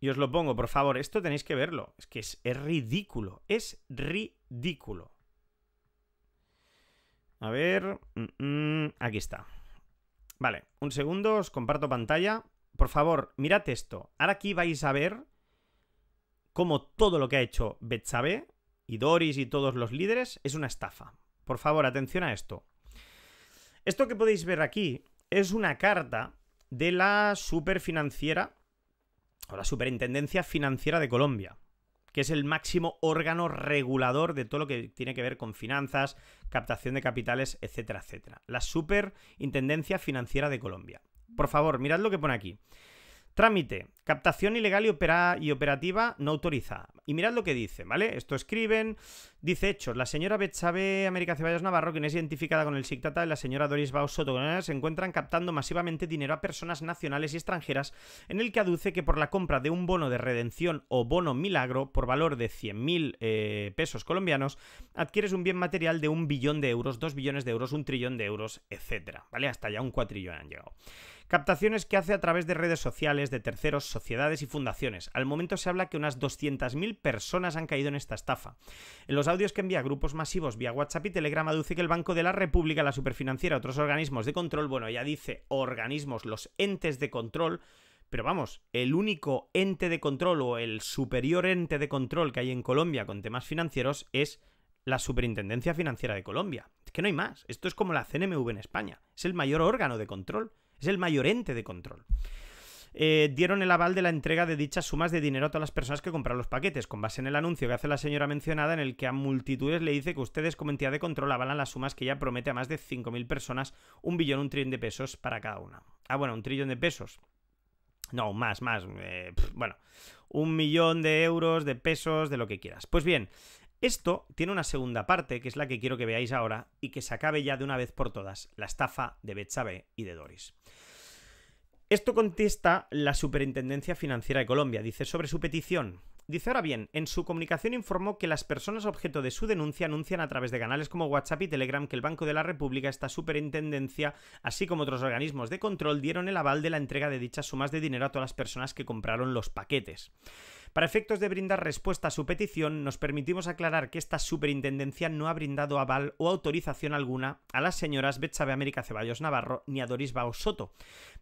Y os lo pongo, por favor. Esto tenéis que verlo. Es que es, ridículo. Es ridículo. A ver. Mm, mm, aquí está. Vale, un segundo, os comparto pantalla. Por favor, mirad esto. Ahora aquí vais a ver cómo todo lo que ha hecho Betsabe y Doris y todos los líderes es una estafa. Por favor, atención a esto. Esto que podéis ver aquí es una carta de la superfinanciera o la Superintendencia Financiera de Colombia, que es el máximo órgano regulador de todo lo que tiene que ver con finanzas, captación de capitales, etcétera, etcétera. La Superintendencia Financiera de Colombia. Por favor, mirad lo que pone aquí. Trámite, captación ilegal y, operativa no autorizada. Y mirad lo que dice, ¿vale? Esto escriben, dice hechos. La señora Betsabe América Ceballos Navarro, quien es identificada con el SICTATA, de la señora Doris Baus Soto, se encuentran captando masivamente dinero a personas nacionales y extranjeras, en el que aduce que por la compra de un bono de redención o bono milagro por valor de 100.000 mil eh, pesos colombianos, adquieres un bien material de un billón de euros, dos billones de euros, un trillón de euros, etcétera, ¿vale? Hasta ya un cuatrillón han llegado. Captaciones que hace a través de redes sociales, de terceros, sociedades y fundaciones. Al momento se habla que unas 200.000 personas han caído en esta estafa. En los audios que envía grupos masivos vía WhatsApp y Telegram aduce que el Banco de la República, la Superfinanciera, otros organismos de control, bueno, ya dice organismos, los entes de control, pero vamos, el único ente de control o el superior ente de control que hay en Colombia con temas financieros es la Superintendencia Financiera de Colombia. Es que no hay más. Esto es como la CNMV en España. Es el mayor órgano de control. Es el mayor ente de control. Eh, dieron el aval de la entrega de dichas sumas de dinero a todas las personas que compraron los paquetes, con base en el anuncio que hace la señora mencionada en el que a multitudes le dice que ustedes como entidad de control avalan las sumas que ella promete a más de 5.000 personas, un billón, un trillón de pesos para cada una. Ah, bueno, un trillón de pesos. No, más, más. Eh, bueno, un millón de euros, de pesos, de lo que quieras. Pues bien, esto tiene una segunda parte, que es la que quiero que veáis ahora, y que se acabe ya de una vez por todas, la estafa de Betsabe y de Doris. Esto contesta la Superintendencia Financiera de Colombia, dice sobre su petición. Dice ahora bien, en su comunicación informó que las personas objeto de su denuncia anuncian a través de canales como WhatsApp y Telegram que el Banco de la República, esta superintendencia, así como otros organismos de control, dieron el aval de la entrega de dichas sumas de dinero a todas las personas que compraron los paquetes. Para efectos de brindar respuesta a su petición, nos permitimos aclarar que esta superintendencia no ha brindado aval o autorización alguna a las señoras Betsabe América Ceballos Navarro ni a Doris Soto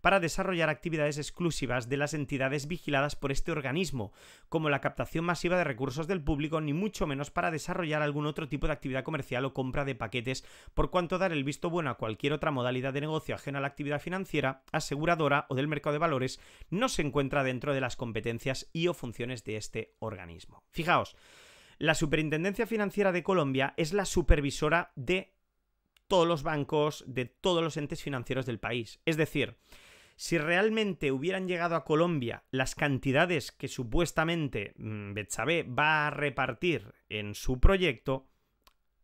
para desarrollar actividades exclusivas de las entidades vigiladas por este organismo, como la captación masiva de recursos del público, ni mucho menos para desarrollar algún otro tipo de actividad comercial o compra de paquetes, por cuanto dar el visto bueno a cualquier otra modalidad de negocio ajena a la actividad financiera, aseguradora o del mercado de valores no se encuentra dentro de las competencias y o funciones de este organismo. Fijaos, la Superintendencia Financiera de Colombia es la supervisora de todos los bancos, de todos los entes financieros del país. Es decir, si realmente hubieran llegado a Colombia las cantidades que supuestamente mm, Betsabe va a repartir en su proyecto,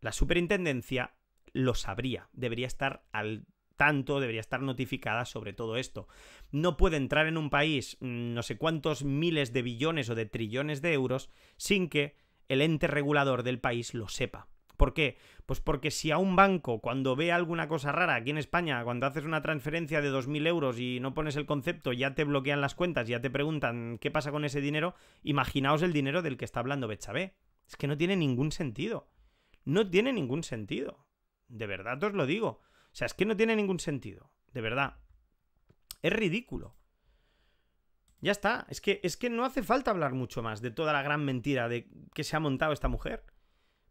la superintendencia lo sabría, debería estar al tanto, debería estar notificada sobre todo esto. No puede entrar en un país mm, no sé cuántos miles de billones o de trillones de euros sin que el ente regulador del país lo sepa. ¿Por qué? Pues porque si a un banco, cuando ve alguna cosa rara aquí en España, cuando haces una transferencia de 2.000 euros y no pones el concepto, ya te bloquean las cuentas, ya te preguntan qué pasa con ese dinero, imaginaos el dinero del que está hablando Bechabé. Es que no tiene ningún sentido. No tiene ningún sentido. De verdad os lo digo. O sea, es que no tiene ningún sentido, de verdad. Es ridículo. Ya está, es que, es que no hace falta hablar mucho más de toda la gran mentira de que se ha montado esta mujer.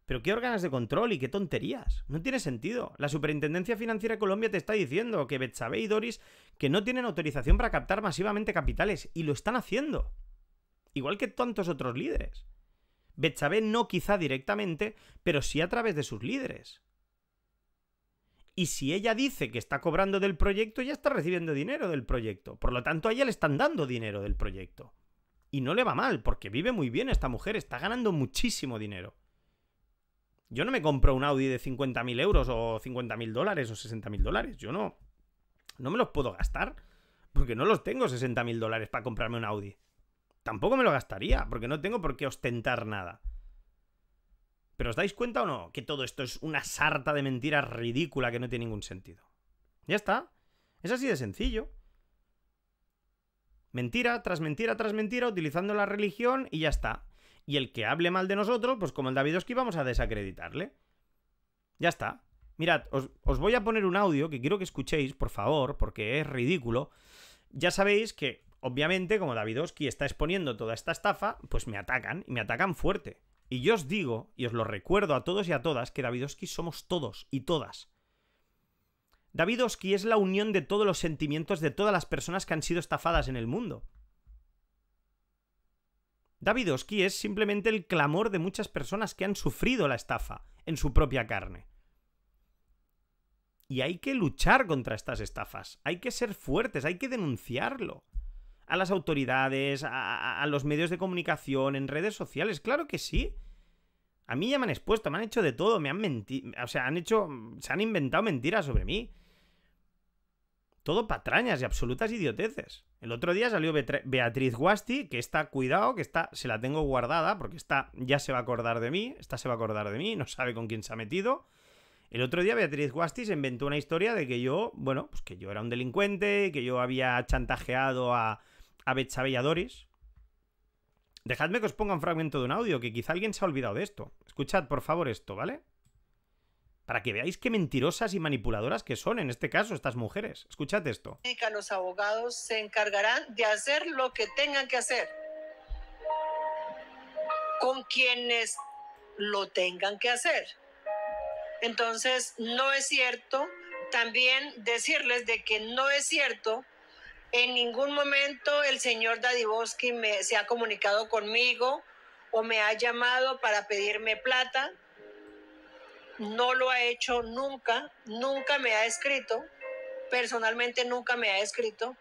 Pero qué órganos de control y qué tonterías. No tiene sentido. La Superintendencia Financiera de Colombia te está diciendo que Betsabe y Doris que no tienen autorización para captar masivamente capitales y lo están haciendo. Igual que tantos otros líderes. Betsabe no quizá directamente, pero sí a través de sus líderes. Y si ella dice que está cobrando del proyecto, ya está recibiendo dinero del proyecto. Por lo tanto, a ella le están dando dinero del proyecto. Y no le va mal, porque vive muy bien esta mujer, está ganando muchísimo dinero. Yo no me compro un Audi de 50.000 euros o 50.000 dólares o 60.000 dólares. Yo no. No me los puedo gastar. Porque no los tengo 60.000 dólares para comprarme un Audi. Tampoco me lo gastaría, porque no tengo por qué ostentar nada. Pero ¿os dais cuenta o no? Que todo esto es una sarta de mentiras ridícula que no tiene ningún sentido. Ya está. Es así de sencillo. Mentira tras mentira tras mentira utilizando la religión y ya está. Y el que hable mal de nosotros, pues como el Oski, vamos a desacreditarle. Ya está. Mirad, os, voy a poner un audio que quiero que escuchéis, por favor, porque es ridículo. Ya sabéis que, obviamente, como Oski está exponiendo toda esta estafa, pues me atacan, y me atacan fuerte. Y yo os digo, y os lo recuerdo a todos y a todas, que Davidovsky somos todos y todas. Davidovsky es la unión de todos los sentimientos de todas las personas que han sido estafadas en el mundo. Davidovsky es simplemente el clamor de muchas personas que han sufrido la estafa en su propia carne. Y hay que luchar contra estas estafas, hay que ser fuertes, hay que denunciarlo a las autoridades, a, a, los medios de comunicación, en redes sociales, claro que sí. A mí ya me han expuesto, me han hecho de todo, me han mentido, o sea, han hecho, se han inventado mentiras sobre mí. Todo patrañas y absolutas idioteces. El otro día salió Beatriz Guasti, que está, cuidado, que está, se la tengo guardada, porque está, ya se va a acordar de mí, esta se va a acordar de mí, no sabe con quién se ha metido. El otro día Beatriz Guasti se inventó una historia de que yo, bueno, pues que yo era un delincuente, que yo había chantajeado a, abechabelladores. Dejadme que os ponga un fragmento de un audio, que quizá alguien se ha olvidado de esto. Escuchad, por favor, esto, ¿vale? Para que veáis qué mentirosas y manipuladoras que son, en este caso, estas mujeres. Escuchad esto. Los abogados se encargarán de hacer lo que tengan que hacer. Con quienes lo tengan que hacer. Entonces, no es cierto. También decirles de que no es cierto en ningún momento el señor Dadivoski me, se ha comunicado conmigo o me ha llamado para pedirme plata. No lo ha hecho nunca, nunca me ha escrito, personalmente nunca me ha escrito.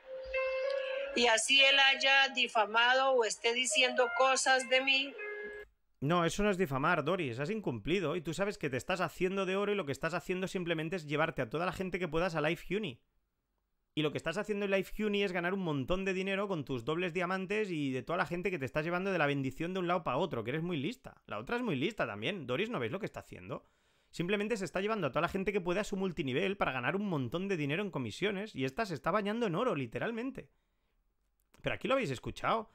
Y así él haya difamado o esté diciendo cosas de mí, no, eso no es difamar, Doris, has incumplido y tú sabes que te estás haciendo de oro y lo que estás haciendo simplemente es llevarte a toda la gente que puedas a Life Uni. Y lo que estás haciendo en Life Uni es ganar un montón de dinero con tus dobles diamantes y de toda la gente que te estás llevando de la bendición de un lado para otro, que eres muy lista. La otra es muy lista también. Doris, ¿no veis lo que está haciendo? Simplemente se está llevando a toda la gente que puede a su multinivel para ganar un montón de dinero en comisiones y esta se está bañando en oro, literalmente. Pero aquí lo habéis escuchado.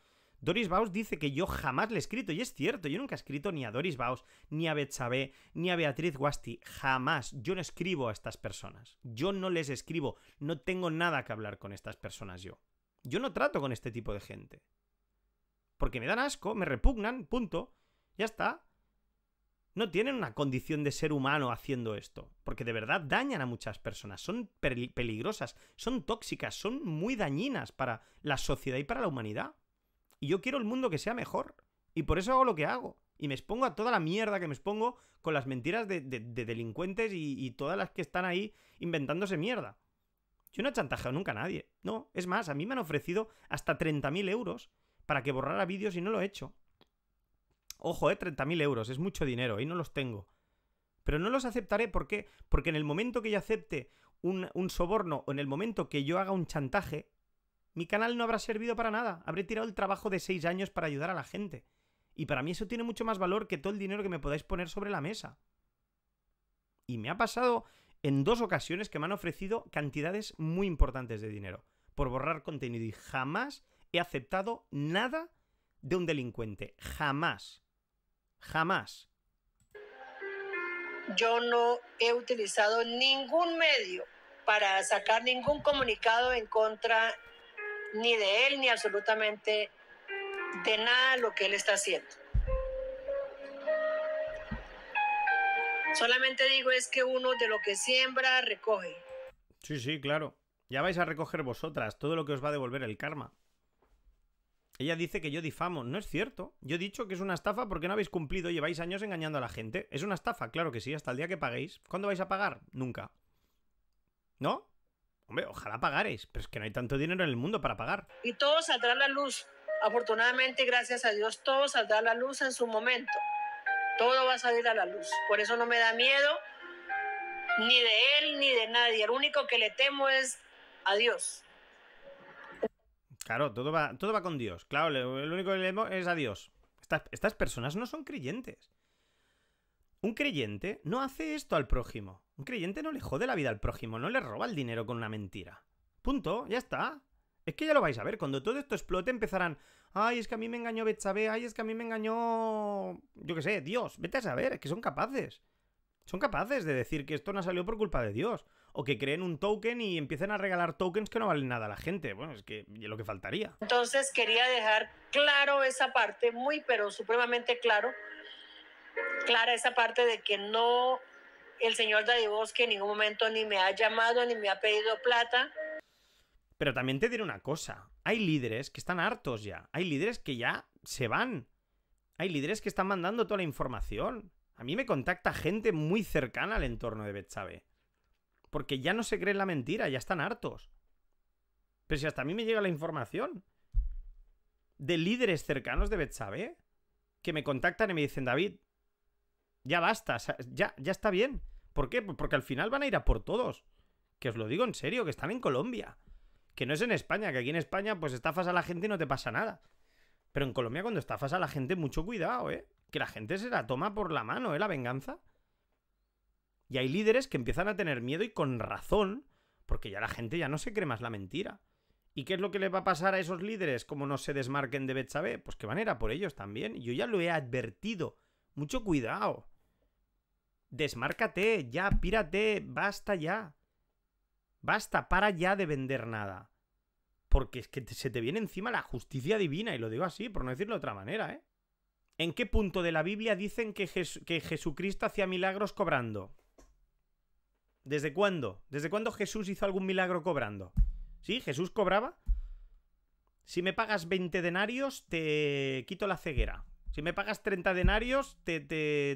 Doris Baus dice que yo jamás le he escrito, y es cierto, yo nunca he escrito ni a Doris Baus, ni a Betsabe, ni a Beatriz Guasti, jamás. Yo no escribo a estas personas, yo no les escribo, no tengo nada que hablar con estas personas yo. Yo no trato con este tipo de gente. Porque me dan asco, me repugnan, punto. Ya está. No tienen una condición de ser humano haciendo esto, porque de verdad dañan a muchas personas, son peligrosas, son tóxicas, son muy dañinas para la sociedad y para la humanidad y yo quiero el mundo que sea mejor. Y por eso hago lo que hago. Y me expongo a toda la mierda que me expongo con las mentiras de, delincuentes y, todas las que están ahí inventándose mierda. Yo no he chantajeado nunca a nadie. No, es más, a mí me han ofrecido hasta 30.000 euros para que borrara vídeos y no lo he hecho. Ojo, eh, 30.000 euros, es mucho dinero y no los tengo. Pero no los aceptaré, ¿por qué? Porque en el momento que yo acepte un, un soborno o en el momento que yo haga un chantaje, mi canal no habrá servido para nada. Habré tirado el trabajo de seis años para ayudar a la gente. Y para mí eso tiene mucho más valor que todo el dinero que me podáis poner sobre la mesa. Y me ha pasado en dos ocasiones que me han ofrecido cantidades muy importantes de dinero por borrar contenido y jamás he aceptado nada de un delincuente. Jamás. Jamás. Yo no he utilizado ningún medio para sacar ningún comunicado en contra ni de él, ni absolutamente de nada lo que él está haciendo. Solamente digo es que uno de lo que siembra recoge. Sí, sí, claro. Ya vais a recoger vosotras todo lo que os va a devolver el karma. Ella dice que yo difamo. No es cierto. Yo he dicho que es una estafa porque no habéis cumplido. Lleváis años engañando a la gente. Es una estafa, claro que sí, hasta el día que paguéis. ¿Cuándo vais a pagar? Nunca. ¿No? Hombre, ojalá pagares, pero es que no hay tanto dinero en el mundo para pagar. Y todo saldrá a la luz. Afortunadamente, gracias a Dios, todo saldrá a la luz en su momento. Todo va a salir a la luz. Por eso no me da miedo ni de él ni de nadie. El único que le temo es a Dios. Claro, todo va, todo va con Dios. Claro, el único que le temo es a Dios. estas personas no son creyentes. Un creyente no hace esto al prójimo. Un creyente no le jode la vida al prójimo, no le roba el dinero con una mentira. Punto, ya está. Es que ya lo vais a ver, cuando todo esto explote empezarán, ay, es que a mí me engañó Betsabe, ay, es que a mí me engañó... yo qué sé, Dios, vete a saber, es que son capaces. Son capaces de decir que esto no salió por culpa de Dios, o que creen un token y empiecen a regalar tokens que no valen nada a la gente. Bueno, es que es lo que faltaría. Entonces quería dejar claro esa parte, muy pero supremamente claro, clara esa parte de que no el señor Daddy en ningún momento ni me ha llamado ni me ha pedido plata. Pero también te diré una cosa, hay líderes que están hartos ya, hay líderes que ya se van, hay líderes que están mandando toda la información. A mí me contacta gente muy cercana al entorno de Betsabe. Porque ya no se cree la mentira, ya están hartos. Pero si hasta a mí me llega la información de líderes cercanos de Betsabe que me contactan y me dicen, David, ya basta, ya, ya está bien. ¿Por qué? Pues porque al final van a ir a por todos. Que os lo digo en serio, que están en Colombia. Que no es en España, que aquí en España pues estafas a la gente y no te pasa nada. Pero en Colombia cuando estafas a la gente, mucho cuidado, ¿eh? Que la gente se la toma por la mano, ¿eh? La venganza. Y hay líderes que empiezan a tener miedo y con razón, porque ya la gente ya no se cree más la mentira. ¿Y qué es lo que les va a pasar a esos líderes como no se desmarquen de Betsabe? Pues que van a ir a por ellos también. Yo ya lo he advertido. Mucho cuidado. Desmárcate, ya, pírate, basta ya. Basta, para ya de vender nada. Porque es que se te viene encima la justicia divina, y lo digo así, por no decirlo de otra manera, ¿eh? ¿En qué punto de la Biblia dicen que, Jesucristo hacía milagros cobrando? ¿Desde cuándo? ¿Desde cuándo Jesús hizo algún milagro cobrando? ¿Sí? ¿Jesús cobraba? Si me pagas 20 denarios, te quito la ceguera. Si me pagas 30 denarios, te,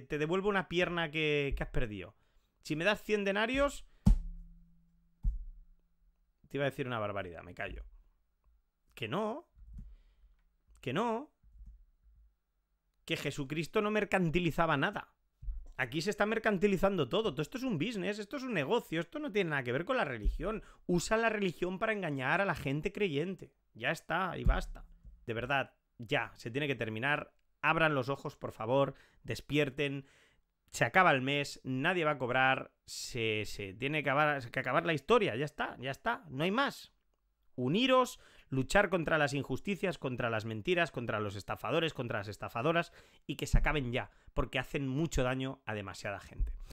devuelvo una pierna que, que, has perdido. Si me das 100 denarios... Te iba a decir una barbaridad, me callo. Que no. Que no. Que Jesucristo no mercantilizaba nada. Aquí se está mercantilizando todo. Todo esto es un business, esto es un negocio, esto no tiene nada que ver con la religión. Usa la religión para engañar a la gente creyente. Ya está, y basta. De verdad, ya, se tiene que terminar abran los ojos, por favor, despierten. Se acaba el mes, nadie va a cobrar, se, se tiene que acabar, que acabar la historia, ya está, ya está, no hay más. Uniros, luchar contra las injusticias, contra las mentiras, contra los estafadores, contra las estafadoras y que se acaben ya, porque hacen mucho daño a demasiada gente.